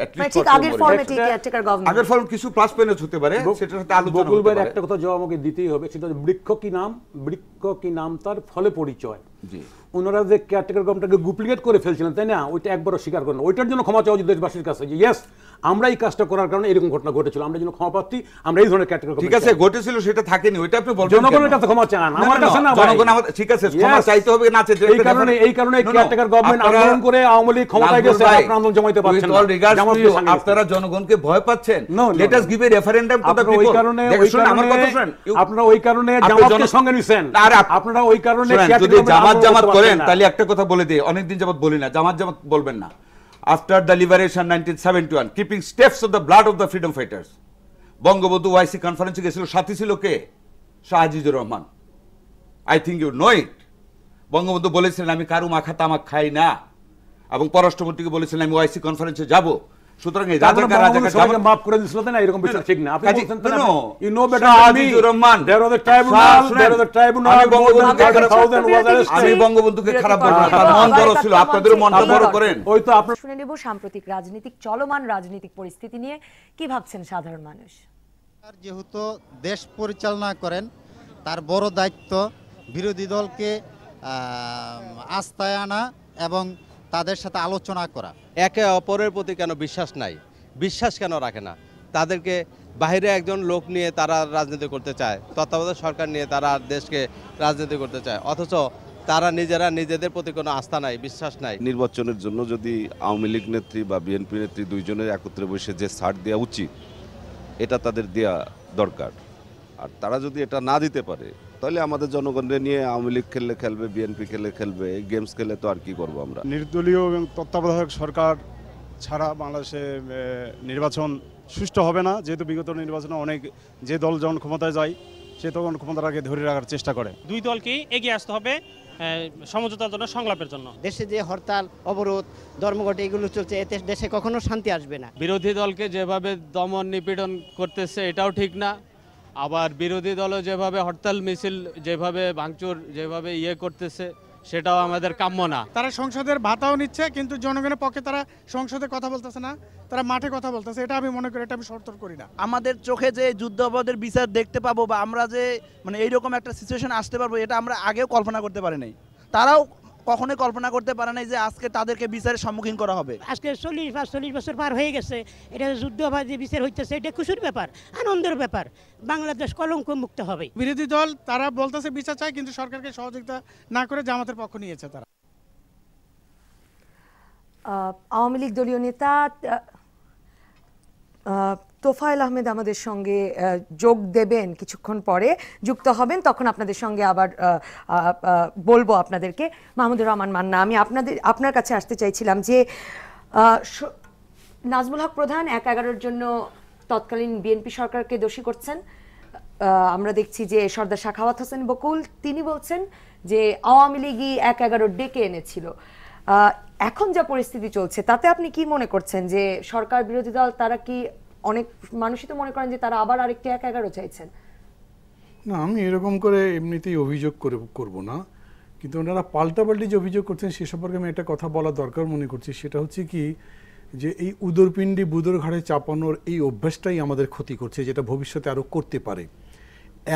আগের ফর্ম কিছু প্লাস পয়েন্টস হতে পারে সেটার সাথে আলোচনা একটা কথা জবাব দিতেই হবে সেটা বৃক্ষ কি নাম বৃক্ষ কি নাম তার ফলে পরিচয় ওনারা যে কেয়ারটেকার গভর্নমেন্টকে ডুপ্লিকেট করে ফেলছিলেন তাই না ওইটা একবারও স্বীকার করেন ওইটার জন্য ক্ষমা চাওয়া দেশবাসীর কাছে যে ইয়েস আমরা এই কাজটা করার কারণে এরকম ঘটনা ঘটেছিল আমরা যেন ক্ষমা পাচ্ছি আমরা এই ধরনের ক্যাটেগরি ঠিক আছে ঘটেছিল সেটা থাকেনি ওইটা আপনি বলছেন জনগণের কাছে ক্ষমা চান আমার কাছে না জনগণ আমার ঠিক আছে ক্ষমা চাইতে হবে না চাইতে এই কারণে এই কারণে ক্যাটাগরি গভর্নমেন্ট আন্দোলন করে আওয়ামী লীগ ক্ষমতায় গেছে আপনারা আন্দোলন জমাইতে পারছেন না আপনারা জনগণকে ভয় পাচ্ছেন let us give a referendum to কথা পিপল ওই কারণে আমার কথা শুনেন আপনারা ওই কারণে জামাতকে সঙ্গে নিছেন আর আপনারা ওই কারণে যদি জামাত জামাত জামাত করেন তাহলে একটা কথা বলে দিই অনেকদিন যাবত বলি না জামাত জামাত বলবেন না after the liberation nineteen seventy one keeping steps of the blood of the freedom fighters Bangabandhu OIC কনফারেন্সে গেছিল সাথী ছিল কে Shah Azizur Rahman I think you know it Bangabandhu বলেছিলেন আমি কারু মাখা তামাক খাই না এবং পররাষ্ট্রমন্ত্রীকে বলেছিলেন আমি ওয়াইসি কনফারেন্সে যাবো সুতরাং এই রাজাকার রাজাকার সবাইকে করে দিছিল না এরকম বিচার ঠিক না আপনি বলছেন তো you know better Rahman there the tribunal there the tribunal আমি বঙ্গবন্ধুকে খারাপ তার মন বড় ছিল আপনাদের মন বড় করেন ওই তো শুনে সাম্প্রতিক রাজনৈতিক চলমান রাজনৈতিক পরিস্থিতি নিয়ে কি ভাবছেন সাধারণ মানুষ আর যেহেতু দেশ পরিচালনা করেন তার বড় দায়িত্ব বিরোধী দলকে আস্থায় আনা এবং তাদের সাথে আলোচনা করা একে অপরের প্রতি কেন বিশ্বাস নাই বিশ্বাস কেন রাখে না তাদেরকে বাইরে একজন লোক নিয়ে তারা রাজনীতি করতে চায় তত্ত্বাবধায়ক সরকার নিয়ে তারা দেশকে রাজনীতি করতে চায় অথচ তারা নিজেরা নিজেদের প্রতি কোনো আস্থা নাই বিশ্বাস নাই নির্বাচনের জন্য যদি আওয়ামী লীগ নেত্রী বা বিএনপি নেত্রী দুইজনের একত্রে বসে যে ছাড় দেওয়া উচিত এটা তাদের দেওয়া দরকার আর তারা যদি এটা না দিতে পারে তাহলে আমাদের জনগণকে নিয়ে আওয়ামী লীগ খেললে খেলবে বিএনপি খেলে খেলবে এই গেমস খেলে তো আর কি করব আমরা নির্দলীয় এবং তত্ত্বাবধায়ক সরকার ছাড়া বাংলাদেশে নির্বাচন সুষ্ঠু হবে না যেহেতু বিগত নির্বাচনে অনেক যে দল যখন ক্ষমতায় যায় সে তখন আগে ধরে রাখার চেষ্টা করে দুই দলকেই এগিয়ে আসতে হবে সমঝোতার জন্য সংলাপের জন্য দেশে যে হরতাল অবরোধ ধর্মঘট এগুলো চলছে এতে দেশে কখনো শান্তি আসবে না বিরোধী দলকে যেভাবে দমন নিপীড়ন করতেছে এটাও ঠিক না আবার বিরোধী দলও যেভাবে হরতাল মিছিল যেভাবে ভাঙচুর যেভাবে ইয়ে করতেছে সেটাও আমাদের কাম্য না তারা সংসদের ভাতাও নিচ্ছে কিন্তু জনগণের পক্ষে তারা সংসদে কথা বলতেছে না তারা মাঠে কথা বলতেছে এটা আমি মনে করি এটা আমি সর্তর করি না আমাদের চোখে যে যুদ্ধ অপরাধের বিচার দেখতে পাবো বা আমরা যে মানে এইরকম একটা সিচুয়েশন আসতে পারবো এটা আমরা আগেও কল্পনা করতে পারি নাই তারাও কখনোই কল্পনা করতে পারে নাই যে আজকে তাদেরকে বিচারের সম্মুখীন করা হবে আজকে চল্লিশ বা চল্লিশ বছর পার হয়ে গেছে এটা যুদ্ধ বা যে বিচার হইতেছে এটা খুশির ব্যাপার আনন্দের ব্যাপার বাংলাদেশ কলঙ্ক মুক্ত হবে বিরোধী দল তারা বলতেছে বিচার চায় কিন্তু সরকারকে সহযোগিতা না করে জামাতের পক্ষ নিয়েছে তারা আওয়ামী লীগ দলীয় নেতা তোফায়েল আহমেদ আমাদের সঙ্গে যোগ দেবেন কিছুক্ষণ পরে যুক্ত হবেন তখন আপনাদের সঙ্গে আবার বলবো আপনাদেরকে মাহমুদুর রহমান মান্না আমি আপনাদের আপনার কাছে আসতে চাইছিলাম যে নাজমুল হক প্রধান এক এগারোর জন্য তৎকালীন বিএনপি সরকারকে দোষী করছেন আমরা দেখছি যে সর্দার শাখাওয়াত হোসেন বকুল তিনি বলছেন যে আওয়ামী লীগই এক এগারো ডেকে এনেছিল এখন যা পরিস্থিতি চলছে তাতে আপনি কি মনে করছেন যে সরকার বিরোধী দল তারা কি অনেক মানুষই তো মনে করেন যে তারা আবার আরেকটি এক এগারো চাইছেন না আমি এরকম করে এমনিতেই অভিযোগ করে করব না কিন্তু ওনারা পাল্টাপাল্টি যে অভিযোগ করছেন সে সম্পর্কে আমি একটা কথা বলা দরকার মনে করছি সেটা হচ্ছে কি যে এই উদরপিণ্ডি বুদর ঘাড়ে চাপানোর এই অভ্যাসটাই আমাদের ক্ষতি করছে যেটা ভবিষ্যতে আরও করতে পারে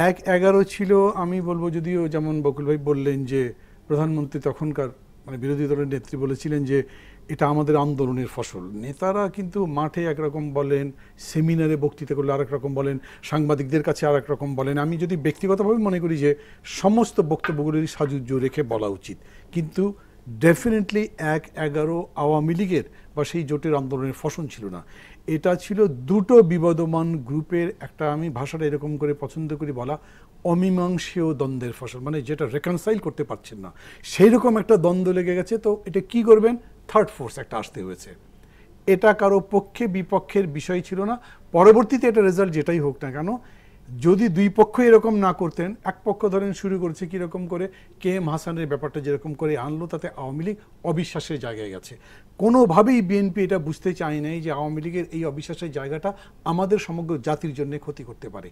এক এগারো ছিল আমি বলবো যদিও যেমন বকুল ভাই বললেন যে প্রধানমন্ত্রী তখনকার মানে বিরোধী দলের নেত্রী বলেছিলেন যে এটা আমাদের আন্দোলনের ফসল নেতারা কিন্তু মাঠে একরকম বলেন সেমিনারে বক্তৃতা করলে আরেক রকম বলেন সাংবাদিকদের কাছে আরেক রকম বলেন আমি যদি ব্যক্তিগতভাবে মনে করি যে সমস্ত বক্তব্যগুলির সাজুজ্য রেখে বলা উচিত কিন্তু ডেফিনেটলি এক এগারো আওয়ামী লীগের বা সেই জোটের আন্দোলনের ফসল ছিল না এটা ছিল দুটো বিবদমান গ্রুপের একটা আমি ভাষাটা এরকম করে পছন্দ করি বলা অমীমাংসীয় দ্বন্দ্বের ফসল মানে যেটা রেকনসাইল করতে পারছেন না সেই রকম একটা দ্বন্দ্ব লেগে গেছে তো এটা কি করবেন থার্ড ফোর্স একটা আসতে হয়েছে এটা কারো পক্ষে বিপক্ষের বিষয় ছিল না পরবর্তীতে এটা রেজাল্ট যেটাই হোক না কেন যদি দুই পক্ষ এরকম না করতেন এক পক্ষ ধরেন শুরু করেছে কীরকম করে কে এম হাসানের ব্যাপারটা যেরকম করে আনলো তাতে আওয়ামী লীগ অবিশ্বাসের জায়গায় গেছে কোনোভাবেই বিএনপি এটা বুঝতে চায় নাই যে আওয়ামী লীগের এই অবিশ্বাসের জায়গাটা আমাদের সমগ্র জাতির জন্য ক্ষতি করতে পারে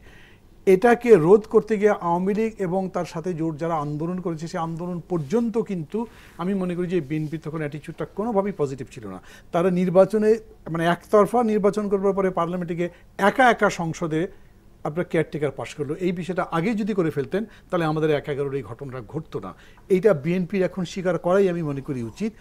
এটাকে রোধ করতে গিয়ে আওয়ামী লীগ এবং তার সাথে জোট যারা আন্দোলন করেছে সেই আন্দোলন পর্যন্ত কিন্তু আমি মনে করি যে বিএনপি তখন অ্যাটিচিউডটা কোনোভাবেই পজিটিভ ছিল না তারা নির্বাচনে মানে একতরফা নির্বাচন করবার পরে পার্লামেন্টে গিয়ে একা একা সংসদে আপনার কেয়ারটেকার পাশ করলো এই বিষয়টা আগে যদি করে ফেলতেন তাহলে আমাদের এক এগারোর এই ঘটনাটা ঘটতো না এইটা বিএনপির এখন স্বীকার করাই আমি মনে করি উচিত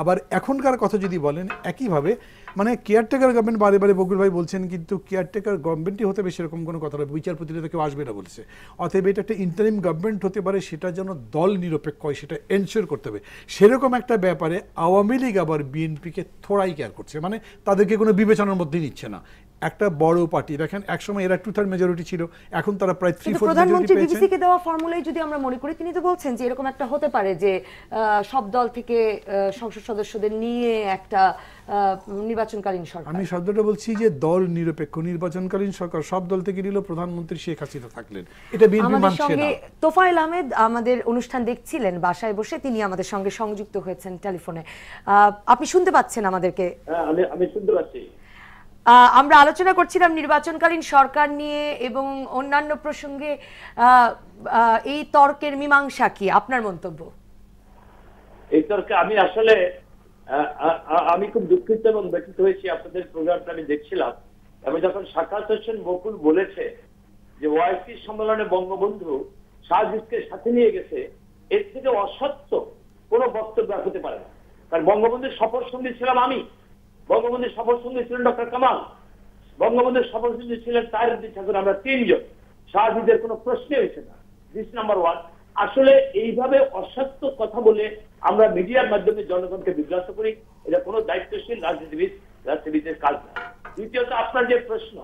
আবার এখনকার কথা যদি বলেন একইভাবে মানে কেয়ারটেকার গভর্নমেন্ট বারে বারে বকুল ভাই বলছেন কিন্তু কেয়ারটেকার গভর্নমেন্টই হতে হবে সেরকম কোনো কথা নয় বিচারপতিরা তো কেউ আসবে না বলছে অতএব এটা একটা ইন্টারিম গভর্নমেন্ট হতে পারে সেটা যেন দল নিরপেক্ষ হয় সেটা এনশিওর করতে হবে সেরকম একটা ব্যাপারে আওয়ামী লীগ আবার বিএনপিকে থোড়াই কেয়ার করছে মানে তাদেরকে কোনো বিবেচনার মধ্যে নিচ্ছে না একটা বড় পার্টি দেখেন একসময় এরা টু থার্ড মেজরিটি ছিল এখন তারা প্রায় থ্রি ফোর প্রধানমন্ত্রী বিবিসি কে দেওয়া ফর্মুলাই যদি আমরা মনে করি তিনি তো বলছেন যে এরকম একটা হতে পারে যে সব দল থেকে সংসদ সদস্যদের নিয়ে একটা নির্বাচনকালীন সরকার আমি শব্দটা বলছি যে দল নিরপেক্ষ নির্বাচনকালীন সরকার সব দল থেকে নিল প্রধানমন্ত্রী শেখ হাসিনা থাকলেন এটা বিএনপি মানছে না আমাদের সঙ্গে তোফায়েল আহমেদ আমাদের অনুষ্ঠান দেখছিলেন বাসায় বসে তিনি আমাদের সঙ্গে সংযুক্ত হয়েছেন টেলিফোনে আপনি শুনতে পাচ্ছেন আমাদেরকে হ্যাঁ আমি আমি শুনতে পাচ্ছি আমরা আলোচনা করছিলাম নির্বাচনকালীন সরকার নিয়ে এবং অন্যান্য প্রসঙ্গে এই তর্কের মীমাংসা কি আপনার মন্তব্য এই তর্কে আমি আসলে আমি খুব দুঃখিত এবং ব্যথিত হয়েছি আপনাদের প্রোগ্রামটা আমি দেখছিলাম আমি যখন সাক্ষাৎ হোসেন বকুল বলেছে যে ওয়াইসি সম্মেলনে বঙ্গবন্ধু শাহজিৎকে সাথে নিয়ে গেছে এর থেকে অসত্য কোনো বক্তব্য হতে পারে না কারণ বঙ্গবন্ধুর সফর সঙ্গী ছিলাম আমি বঙ্গবন্ধুর সফর সঙ্গী ছিলেন ডক্টর কামাল বঙ্গবন্ধুর সফর সঙ্গী ছিলেন তাহিরুদ্দিন ঠাকুর আমরা তিনজন সাহাবিদের কোনো প্রশ্নই হয়েছে না দিস নাম্বার ওয়ান আসলে এইভাবে অসত্য কথা বলে আমরা মিডিয়ার মাধ্যমে জনগণকে বিভ্রান্ত করি এটা কোনো দায়িত্বশীল রাজনীতিবিদ রাজনীতিবিদের কাজ না দ্বিতীয়ত আপনার যে প্রশ্ন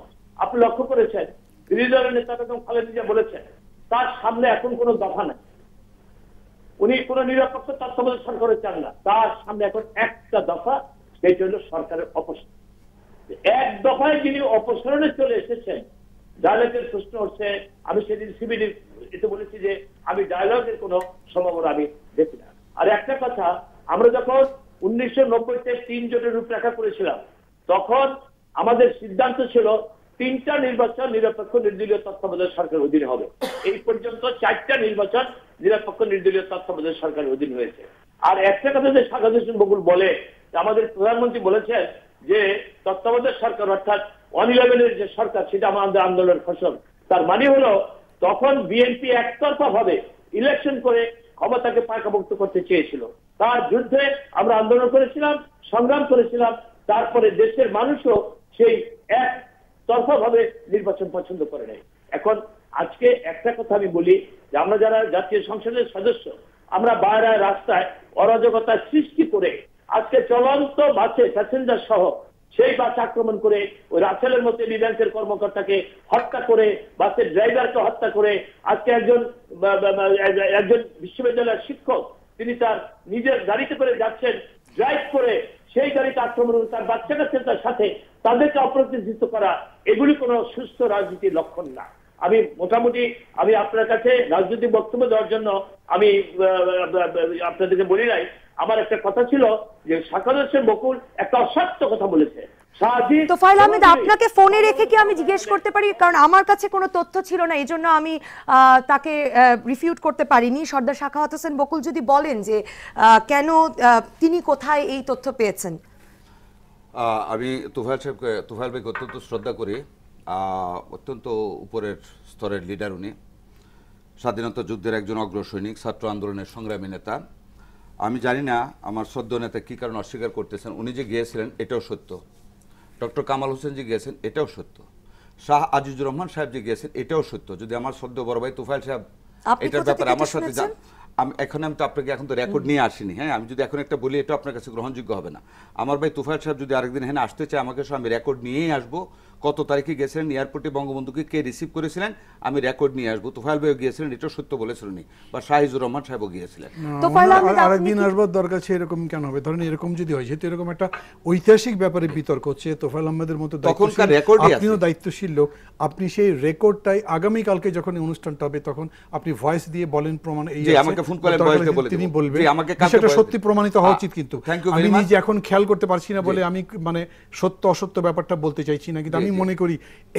আপনি লক্ষ্য করেছেন বিরোধী দলের নেতা বেগম খালেদিজা বলেছেন তার সামনে এখন কোনো দফা নাই উনি কোনো নিরপেক্ষ তত্ত্বাবধান সরকারের চান না তার সামনে এখন একটা দফা এটা হলো সরকারের অপসারণ এক দফায় যিনি অপসারণে চলে এসেছেন ডায়লগের প্রশ্ন হচ্ছে আমি সেদিন সিবিডির এতে বলেছি যে আমি ডায়লগের কোনো সম্ভাবনা আমি দেখি না আর একটা কথা আমরা যখন উনিশশো নব্বইতে তিন জোটের রূপরেখা করেছিলাম তখন আমাদের সিদ্ধান্ত ছিল তিনটা নির্বাচন নিরপেক্ষ নির্দলীয় তত্ত্বাবধায়ক সরকারের অধীনে হবে এই পর্যন্ত চারটা নির্বাচন নিরপেক্ষ নির্দলীয় তত্ত্বাবধায়ক সরকারের অধীন হয়েছে আর একটা কথা যে সাকাত হোসেন বকুল বলে আমাদের প্রধানমন্ত্রী বলেছেন যে তত্ত্বাবধায়ক সরকার অর্থাৎ ওয়ান ইলেভেনের যে সরকার সেটা আমাদের আন্দোলনের ফসল তার মানে হলো তখন বিএনপি একতরফা ভাবে ইলেকশন করে ক্ষমতাকে পাকাভুক্ত করতে চেয়েছিল তার যুদ্ধে আমরা আন্দোলন করেছিলাম সংগ্রাম করেছিলাম তারপরে দেশের মানুষও সেই এক তরফাভাবে নির্বাচন পছন্দ করে নেয় এখন আজকে একটা কথা আমি বলি যে আমরা যারা জাতীয় সংসদের সদস্য আমরা বাইরের রাস্তায় অরাজকতা সৃষ্টি করে আজকে চলন্ত বাসে প্যাসেঞ্জার সহ সেই বাস আক্রমণ করে ওই রাসেলের মতো রিলায়েন্সের কর্মকর্তাকে হত্যা করে বাসের ড্রাইভারকে হত্যা করে আজকে একজন একজন বিশ্ববিদ্যালয়ের শিক্ষক তিনি তার নিজের গাড়িতে করে যাচ্ছেন ড্রাইভ করে সেই গাড়িতে আক্রমণ তার বাচ্চা কাছে তার সাথে তাদেরকে অপ্রতিষ্ঠিত করা এগুলি কোনো সুস্থ রাজনীতির লক্ষণ না আমি মোটামুটি আমি আপনার কাছে রাজনৈতিক বক্তব্য দেওয়ার জন্য আমি আপনাদেরকে বলি নাই আমার একটা কথা ছিল যে সাকার বকুল একটা অসত্য কথা বলেছে ফাইল আহমেদ আপনাকে ফোনে রেখে কি আমি জিজ্ঞেস করতে পারি কারণ আমার কাছে কোনো তথ্য ছিল না এই জন্য আমি তাকে রিফিউট করতে পারিনি সর্দার শাখাওয়াত হোসেন বকুল যদি বলেন যে কেন তিনি কোথায় এই তথ্য পেয়েছেন আমি তুফাইল সাহেবকে তুফাইল ভাইকে অত্যন্ত শ্রদ্ধা করি অত্যন্ত উপরের স্তরের লিডার উনি স্বাধীনতা যুদ্ধের একজন অগ্র সৈনিক ছাত্র আন্দোলনের সংগ্রামী নেতা আমি জানি না আমার শ্রদ্ধ নেতা কী কারণে অস্বীকার করতেছেন উনি যে গিয়েছিলেন এটাও সত্য ডক্টর কামাল হোসেন যে গিয়েছেন এটাও সত্য শাহ আজিজুর রহমান সাহেব যে গিয়েছেন এটাও সত্য যদি আমার সদ্য বড় ভাই তুফাইল সাহেব এটার ব্যাপারে আমার সাথে যান আমি এখন আমি তো আপনাকে এখন তো রেকর্ড নিয়ে আসিনি হ্যাঁ আমি যদি এখন একটা বলি এটা আপনার কাছে গ্রহণযোগ্য হবে না আমার ভাই তুফাইল সাহেব যদি আরেকদিন হ্যাঁ আসতে চাই আমাকে আমি রেকর্ড নিয়েই আসবো কত তারিখে গেছিলেন এয়ারপোর্টে বঙ্গবন্ধুকে কে রিসিভ করেছিলেন আমি রেকর্ড নিয়ে আসবো তোফায়ল ভাইও গিয়েছিলেন এটা সত্য বলেছিল উনি বা শাহিজুর রহমান সাহেবও গিয়েছিলেন আরেকদিন আসবার দরকার আছে এরকম কেন হবে ধরেন এরকম যদি হয় যেহেতু এরকম একটা ঐতিহাসিক ব্যাপারে বিতর্ক হচ্ছে তোফায়ল আহমেদের মতো তখনকার রেকর্ড আপনিও দায়িত্বশীল লোক আপনি সেই রেকর্ডটাই আগামীকালকে যখন অনুষ্ঠানটা হবে তখন আপনি ভয়েস দিয়ে বলেন প্রমাণ এই যে আমাকে ফোন করে বয়সকে বলে তিনি বলবেন আমাকে সেটা সত্যি প্রমাণিত হওয়া উচিত কিন্তু আমি নিজে এখন খেয়াল করতে পারছি না বলে আমি মানে সত্য অসত্য ব্যাপারটা বলতে চাইছি না কিন্তু আমি মনে করি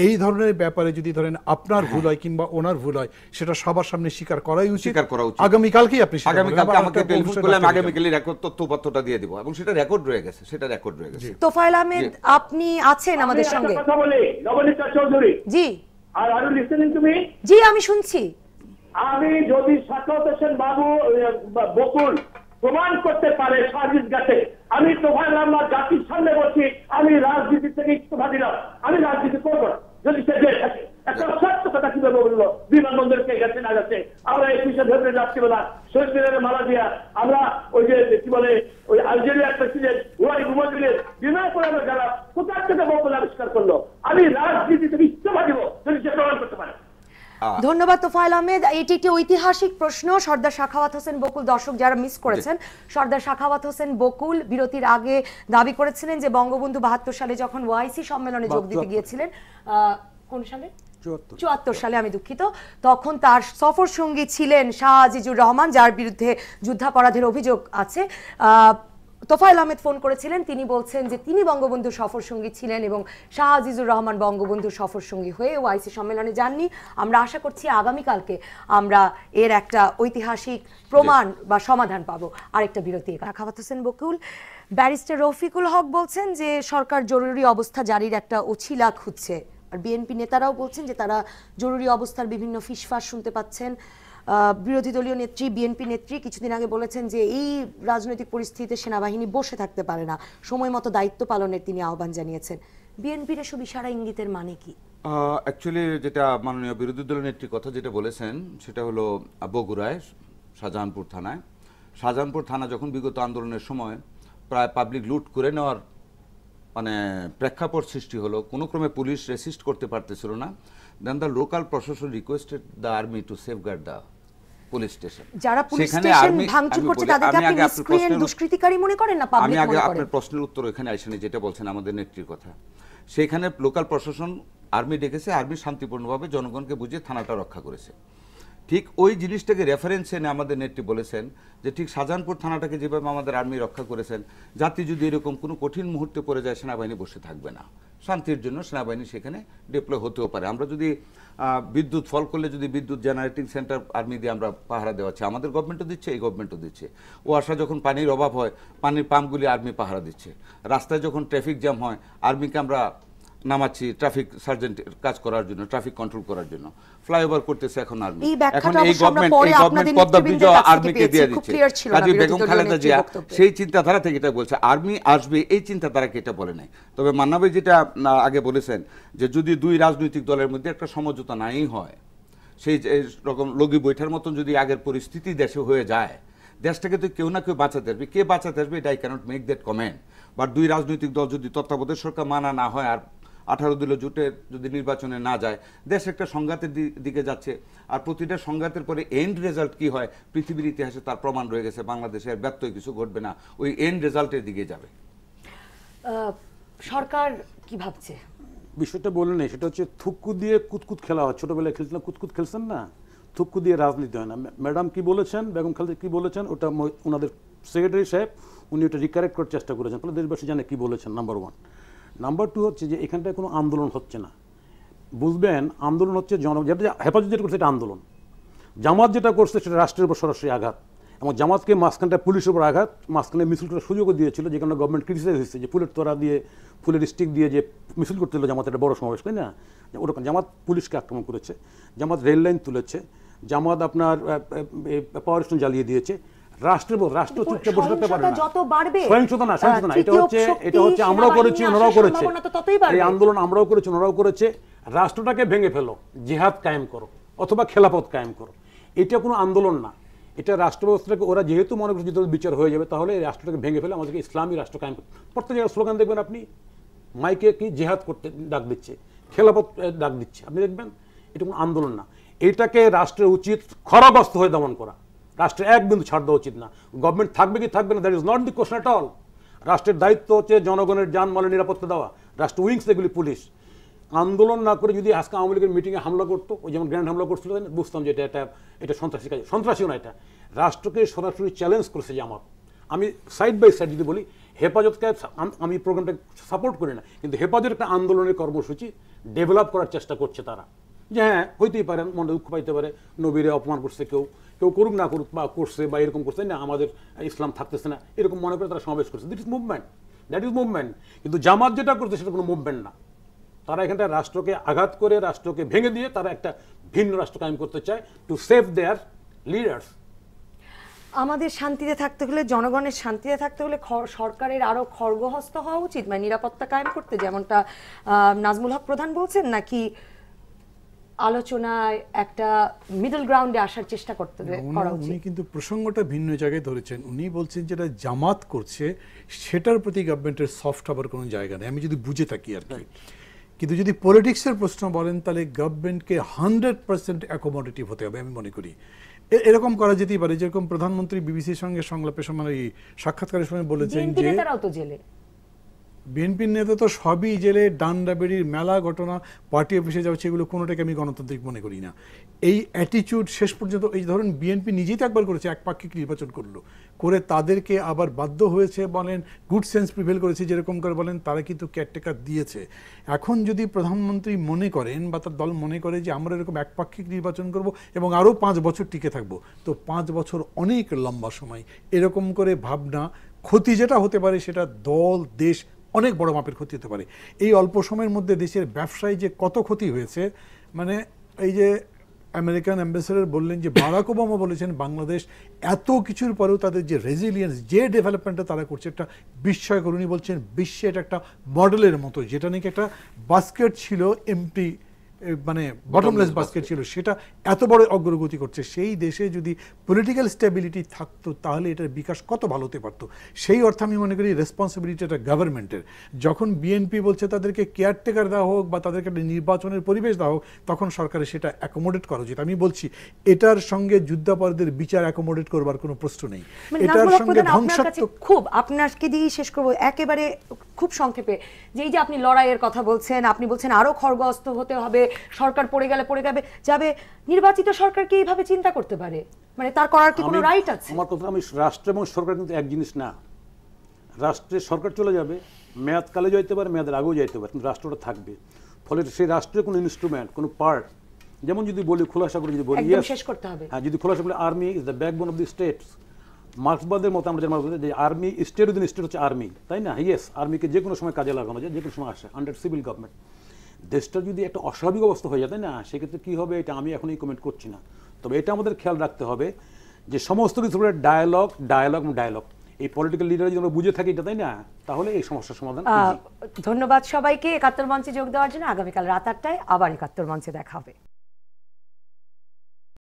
এই ধরনের ব্যাপারে যদি ধরেন আপনার হ্যাঁ। ভুল হয় কিংবা ওনার ভুল হয় সেটা সবার সামনে স্বীকার করাই উচিত স্বীকার আগামীকালকেই আপনি আগামীকালকে আমাকে টেলিফোন করলে আমি আগামীকালই রেকর্ড তথ্যপত্রটা দিয়ে দেব এবং সেটা রেকর্ড রয়ে গেছে সেটা রেকর্ড রয়ে গেছে তোফায়েল আহমেদ আপনি আছেন আমাদের সঙ্গে কথা বলি নবনীতা চৌধুরী জি আর আর লিসেনিং তুমি জি আমি শুনছি আমি যদি সাকাত বাবু বকুল প্রমাণ করতে পারে সাজিদ গাছে আমি তোফাইল আহমদ জাতির সামনে বলছি আমি রাজনীতি থেকে ইস্তফা দিলাম আমি রাজনীতি করবো না যদি সে দেশ থাকে একটা সত্য কথা কিভাবে বললো বিমানবন্দর কে গেছে না গেছে আমরা এই একুশে যাচ্ছি রাত্রিবেলা শহীদ মারা দিয়া আমরা ওই যে কি বলে ওই আলজেরিয়ার প্রেসিডেন্ট ওয়াই ঘুমাদিলের বিনয় করে আমরা যারা কোথার থেকে বকুল আবিষ্কার করলো আমি রাজনীতি থেকে ইস্তফা দিব যদি সে প্রমাণ করতে পারে ধন্যবাদ তোফায়েল আহমেদ এটি একটি ঐতিহাসিক প্রশ্ন সর্দার শাখাওয়াত হোসেন বকুল দর্শক যারা মিস করেছেন সর্দার শাখাওয়াত হোসেন বকুল বিরতির আগে দাবি করেছিলেন যে বঙ্গবন্ধু বাহাত্তর সালে যখন ওয়াইসি সম্মেলনে যোগ দিতে গিয়েছিলেন কোন সালে চুয়াত্তর সালে আমি দুঃখিত তখন তার সফর সঙ্গী ছিলেন শাহ আজিজুর রহমান যার বিরুদ্ধে যুদ্ধাপরাধের অভিযোগ আছে তোফায়ল আহমেদ ফোন করেছিলেন তিনি বলছেন যে তিনি বঙ্গবন্ধু সফর সঙ্গী ছিলেন এবং শাহ আজিজুর রহমান বঙ্গবন্ধু সফর সঙ্গী হয়ে আইসি সম্মেলনে যাননি আমরা আশা করছি আগামীকালকে আমরা এর একটা ঐতিহাসিক প্রমাণ বা সমাধান পাবো আরেকটা বিরতি রাখাবাত হোসেন বকুল ব্যারিস্টার রফিকুল হক বলছেন যে সরকার জরুরি অবস্থা জারির একটা অছিলা খুঁজছে আর বিএনপি নেতারাও বলছেন যে তারা জরুরি অবস্থার বিভিন্ন ফিসফাস শুনতে পাচ্ছেন বিরোধী দলীয় নেত্রী বিএনপি নেত্রী কিছুদিন আগে বলেছেন যে এই রাজনৈতিক পরিস্থিতিতে সেনাবাহিনী বসে থাকতে পারে না সময় মতো দায়িত্ব পালনের তিনি আহ্বান জানিয়েছেন বিএনপির এসব ইশারা ইঙ্গিতের মানে কি অ্যাকচুয়ালি যেটা মাননীয় বিরোধী দল নেত্রী কথা যেটা বলেছেন সেটা হলো বগুড়ায় শাহজাহানপুর থানায় শাহজাহানপুর থানা যখন বিগত আন্দোলনের সময় প্রায় পাবলিক লুট করে নেওয়ার মানে প্রেক্ষাপট সৃষ্টি হলো কোনো ক্রমে পুলিশ রেসিস্ট করতে পারতেছিল না দেন দ্য লোকাল প্রশাসন requested the army to safeguard the police station যারা পুলিশ স্টেশন ভাঙচুর করছে তাদেরকে আপনি নিষ্ক্রিয় দুষ্কৃতিকারী মনে করেন না পাবলিক মনে করেন আমি আগে আপনার প্রশ্নের উত্তর এখানে আসেনি যেটা বলছেন আমাদের নেত্রীর কথা সেখানে লোকাল প্রশাসন আর্মি ডেকেছে আর্মি শান্তিপূর্ণভাবে জনগণকে বুঝিয়ে থানাটা রক্ষা করেছে ঠিক ওই জিনিসটাকে রেফারেন্স এনে আমাদের নেত্রী বলেছেন যে ঠিক শাহজাহানপুর থানাটাকে যেভাবে আমাদের আর্মি রক্ষা করেছেন জাতি যদি এরকম কোনো কঠিন মুহূর্তে পড়ে যায় সেনাবাহিনী বসে থাকবে না শান্তির জন্য সেনাবাহিনী সেখানে ডিপ্লয় হতেও পারে আমরা যদি বিদ্যুৎ ফল করলে যদি বিদ্যুৎ জেনারেটিং সেন্টার আর্মি দিয়ে আমরা পাহারা দেওয়া হচ্ছে আমাদের গভর্নমেন্টও দিচ্ছে এই গভর্নমেন্টও দিচ্ছে ও আসা যখন পানির অভাব হয় পানির পাম্পগুলি আর্মি পাহারা দিচ্ছে রাস্তায় যখন ট্রাফিক জ্যাম হয় আর্মিকে আমরা নামাচ্ছি ট্রাফিক সার্জেন্ট কাজ করার জন্য ট্রাফিক কন্ট্রোল করার জন্য ফ্লাইওভার করতেছে এখন আর্মি এখন এই গভর্নমেন্ট এই গভর্নমেন্ট পদ্মা ব্রিজ আর্মিকে দিয়ে দিচ্ছে কাজী বেগম খালেদা জিয়া সেই চিন্তাধারা থেকে এটা বলছে আর্মি আসবে এই চিন্তাধারাকে এটা বলে নাই তবে মান্নাবাই যেটা আগে বলেছেন যে যদি দুই রাজনৈতিক দলের মধ্যে একটা সমঝোতা নাই হয় সেই রকম লগি বৈঠার মতন যদি আগের পরিস্থিতি দেশে হয়ে যায় দেশটাকে তো কেউ না কেউ বাঁচাতে আসবে কে বাঁচাতে আসবে এটা I can't make that comment but দুই রাজনৈতিক দল যদি তত্ত্বাবধায়ক সরকার মানা না হয় আর আঠারো দলীয় জোটের যদি নির্বাচনে না যায় দেশ একটা সংঘাতের দিকে যাচ্ছে আর প্রতিটা সংঘাতের পরে এন্ড রেজাল্ট কি হয় পৃথিবীর ইতিহাসে তার প্রমাণ রয়ে গেছে বাংলাদেশে আর ব্যর্থ কিছু ঘটবে না ওই এন্ড রেজাল্টের দিকে যাবে সরকার কি ভাবছে বিষয়টা বলে নেই সেটা হচ্ছে থুক্কু দিয়ে কুতকুত খেলা হয় ছোটোবেলায় খেলছেন কুতকুত খেলছেন না থুক্কু দিয়ে রাজনীতি হয় না ম্যাডাম কি বলেছেন বেগম খালেদা কি বলেছেন ওটা ওনাদের সেক্রেটারি সাহেব উনি ওটা রিকারেক্ট করার চেষ্টা করেছেন ফলে দেশবাসী জানে কি বলেছেন নাম্বার ওয়ান নাম্বার টু হচ্ছে যে এখানটায় কোনো আন্দোলন হচ্ছে না বুঝবেন আন্দোলন হচ্ছে জন যেটা হেফাজত যেটা করছে এটা আন্দোলন জামাত যেটা করছে সেটা রাষ্ট্রের উপর সরাসরি আঘাত এবং জামাতকে মাঝখানটায় পুলিশের উপর আঘাত মাঝখানে মিছিল করার সুযোগও দিয়েছিল যে কারণে গভর্নমেন্ট ক্রিটিসাইজ হয়েছে যে ফুলের তোরা দিয়ে ফুলের স্টিক দিয়ে যে মিছিল করতে হলো জামাত একটা বড় সমাবেশ তাই না ওরকম জামাত পুলিশকে আক্রমণ করেছে জামাত রেল লাইন তুলেছে জামাত আপনার পাওয়ার স্টেশন জ্বালিয়ে দিয়েছে রাষ্ট্র রাষ্ট্র বসে পারে সহিংসতা না সহিংসতা না এটা হচ্ছে এটা হচ্ছে আমরাও করেছি ওনারাও করেছে এই আন্দোলন আমরাও করেছি ওনারাও করেছে রাষ্ট্রটাকে ভেঙে ফেলো জিহাদ কায়েম করো অথবা খেলাপথ কায়েম করো এটা কোনো আন্দোলন না এটা রাষ্ট্র ব্যবস্থাকে ওরা যেহেতু মনে করছে যদি বিচার হয়ে যাবে তাহলে রাষ্ট্রটাকে ভেঙে ফেলে আমাদেরকে ইসলামী রাষ্ট্র কায়েম প্রত্যেক জায়গায় স্লোগান দেখবেন আপনি মাইকে কি জেহাদ করতে ডাক দিচ্ছে খেলাপথ ডাক দিচ্ছে আপনি দেখবেন এটা কোনো আন্দোলন না এটাকে রাষ্ট্রের উচিত খরাগ্রস্ত হয়ে দমন করা রাষ্ট্রের এক বিন্দু ছাড় দেওয়া উচিত না গভর্নমেন্ট থাকবে কি থাকবে না that is not the question at all রাষ্ট্রের দায়িত্ব হচ্ছে জনগণের যানমালের নিরাপত্তা দেওয়া রাষ্ট্র উইংস এগুলি পুলিশ আন্দোলন না করে যদি আজকে আওয়ামী লীগের মিটিংয়ে হামলা করতো ওই যেমন গ্র্যান্ড হামলা করছিল বুঝতাম যে এটা এটা এটা সন্ত্রাসী কাজ সন্ত্রাসীও না এটা রাষ্ট্রকে সরাসরি চ্যালেঞ্জ করেছে জামাত আমি সাইড বাই সাইড যদি বলি হেফাজতকে আমি প্রোগ্রামটা সাপোর্ট করি না কিন্তু হেফাজত একটা আন্দোলনের কর্মসূচি ডেভেলপ করার চেষ্টা করছে তারা যে হ্যাঁ হইতেই পারেন মনে দুঃখ পাইতে পারে নবীরে অপমান করছে কেউ কেউ করুক না করুক বা করছে বা এরকম করছে না আমাদের ইসলাম থাকতেছে না এরকম মনে করে তারা সমাবেশ করছে this is movement that is movement কিন্তু জামাত যেটা করছে সেটা কোনো মুভমেন্ট না তারা এখানটা রাষ্ট্রকে আঘাত করে রাষ্ট্রকে ভেঙে দিয়ে তারা একটা ভিন্ন রাষ্ট্র কায়েম করতে চায় টু সেভ দেয়ার লিডার্স আমাদের শান্তিতে থাকতে হলে জনগণের শান্তিতে থাকতে হলে সরকারের আরও খর্গহস্ত হওয়া উচিত মানে নিরাপত্তা কায়েম করতে যেমনটা নাজমুল হক প্রধান বলছেন নাকি আলোচনায় একটা মিডল গ্রাউন্ডে আসার চেষ্টা করতে উনি কিন্তু প্রসঙ্গটা ভিন্ন জায়গায় ধরেছেন উনি বলছেন যেটা জামাত করছে সেটার প্রতি গভর্নমেন্টের সফট হবার কোনো জায়গা নেই আমি যদি বুঝে থাকি আর কি কিন্তু যদি পলিটিক্সের প্রশ্ন বলেন তাহলে গভর্নমেন্টকে হান্ড্রেড পার্সেন্ট অ্যাকোমোডেটিভ হতে হবে আমি মনে করি এরকম করা যেতেই পারে যেরকম প্রধানমন্ত্রী বিবিসির সঙ্গে সংলাপের সময় সাক্ষাৎকারের সময় বলেছেন যে বিএনপির নেতা তো সবই জেলে ডান্ডাবেড়ির মেলা ঘটনা পার্টি অফিসে যাচ্ছে এগুলো কোনোটাকে আমি গণতান্ত্রিক মনে করি না এই অ্যাটিচিউড শেষ পর্যন্ত এই ধরুন বিএনপি নিজেই তো একবার করেছে একপাক্ষিক নির্বাচন করলো করে তাদেরকে আবার বাধ্য হয়েছে বলেন গুড সেন্স প্রিভেল করেছে যেরকম করে বলেন তারা কিন্তু ক্যারটেকার দিয়েছে এখন যদি প্রধানমন্ত্রী মনে করেন বা তার দল মনে করে যে আমরা এরকম একপাক্ষিক নির্বাচন করব এবং আরও পাঁচ বছর টিকে থাকবো তো পাঁচ বছর অনেক লম্বা সময় এরকম করে ভাবনা ক্ষতি যেটা হতে পারে সেটা দল দেশ অনেক বড় মাপের ক্ষতি হতে পারে এই অল্প সময়ের মধ্যে দেশের ব্যবসায় যে কত ক্ষতি হয়েছে মানে এই যে আমেরিকান অ্যাম্বাসেডার বললেন যে বারাক ওবামা বলেছেন বাংলাদেশ এত কিছুর পরেও তাদের যে রেজিলিয়েন্স যে ডেভেলপমেন্টটা তারা করছে একটা বিস্ময়কর উনি বলছেন বিশ্বে এটা একটা মডেলের মতো যেটা নাকি একটা বাস্কেট ছিল এমটি মানে বটমলেস বাস্কেট ছিল সেটা এত বড় অগ্রগতি করছে সেই দেশে যদি পলিটিক্যাল স্টেবিলিটি থাকতো তাহলে এটার বিকাশ কত ভালো হতে পারতো সেই অর্থে আমি মনে করি রেসপন্সিবিলিটি এটা গভর্নমেন্টের যখন বিএনপি বলছে তাদেরকে কেয়ারটেকার দেওয়া হোক বা তাদেরকে একটা নির্বাচনের পরিবেশ দেওয়া হোক তখন সরকারের সেটা অ্যাকোমোডেট করা উচিত আমি বলছি এটার সঙ্গে যুদ্ধাপরাধের বিচার অ্যাকোমোডেট করবার কোনো প্রশ্ন নেই মানে এটার সঙ্গে ধ্বংসাত্মক খুব আপনাকে দিয়েই শেষ করবো একেবারে খুব সংক্ষেপে যে এই যে আপনি লড়াইয়ের কথা বলছেন আপনি বলছেন আরও খড়গস্ত হতে হবে সরকার পড়ে গেলে পড়ে যাবে যাবে নির্বাচিত সরকার কি এইভাবে চিন্তা করতে পারে মানে তার করার কি কোনো রাইট আছে আমার কথা আমি রাষ্ট্র এবং সরকার কিন্তু এক জিনিস না রাষ্ট্রের সরকার চলে যাবে মেয়াদকালে যাইতে পারে মেয়াদের আগেও যাইতে পারে কিন্তু রাষ্ট্রটা থাকবে ফলে সেই রাষ্ট্রের কোনো ইনস্ট্রুমেন্ট কোনো পার্ট যেমন যদি বলি খোলাসা করে যদি বলি শেষ করতে হবে হ্যাঁ যদি খোলাসা করে army is the backbone of the states মার্কসবাদের মতো আমরা যেমন যে আর্মি স্টেট উইদিন স্টেট হচ্ছে আর্মি তাই না ইয়েস আর্মিকে যে কোনো সময় কাজে লাগানো যায় যে কোনো সময় আসে আন্ডার সিভিল গভর্নমেন্ট দেশটা যদি একটা অস্বাভাবিক অবস্থা হয়ে যায় না সেক্ষেত্রে কী হবে এটা আমি এখনই কমেন্ট করছি না তবে এটা আমাদের খেয়াল রাখতে হবে যে সমস্ত কিছু ডায়ালগ ডায়ালগ ডায়ালগ এই পলিটিক্যাল লিডার যদি আমরা বুঝে থাকি এটা তাই না তাহলে এই সমস্যার সমাধান ধন্যবাদ সবাইকে একাত্তর মঞ্চে যোগ দেওয়ার জন্য আগামীকাল রাত আটটায় আবার একাত্তর মঞ্চে দেখা হবে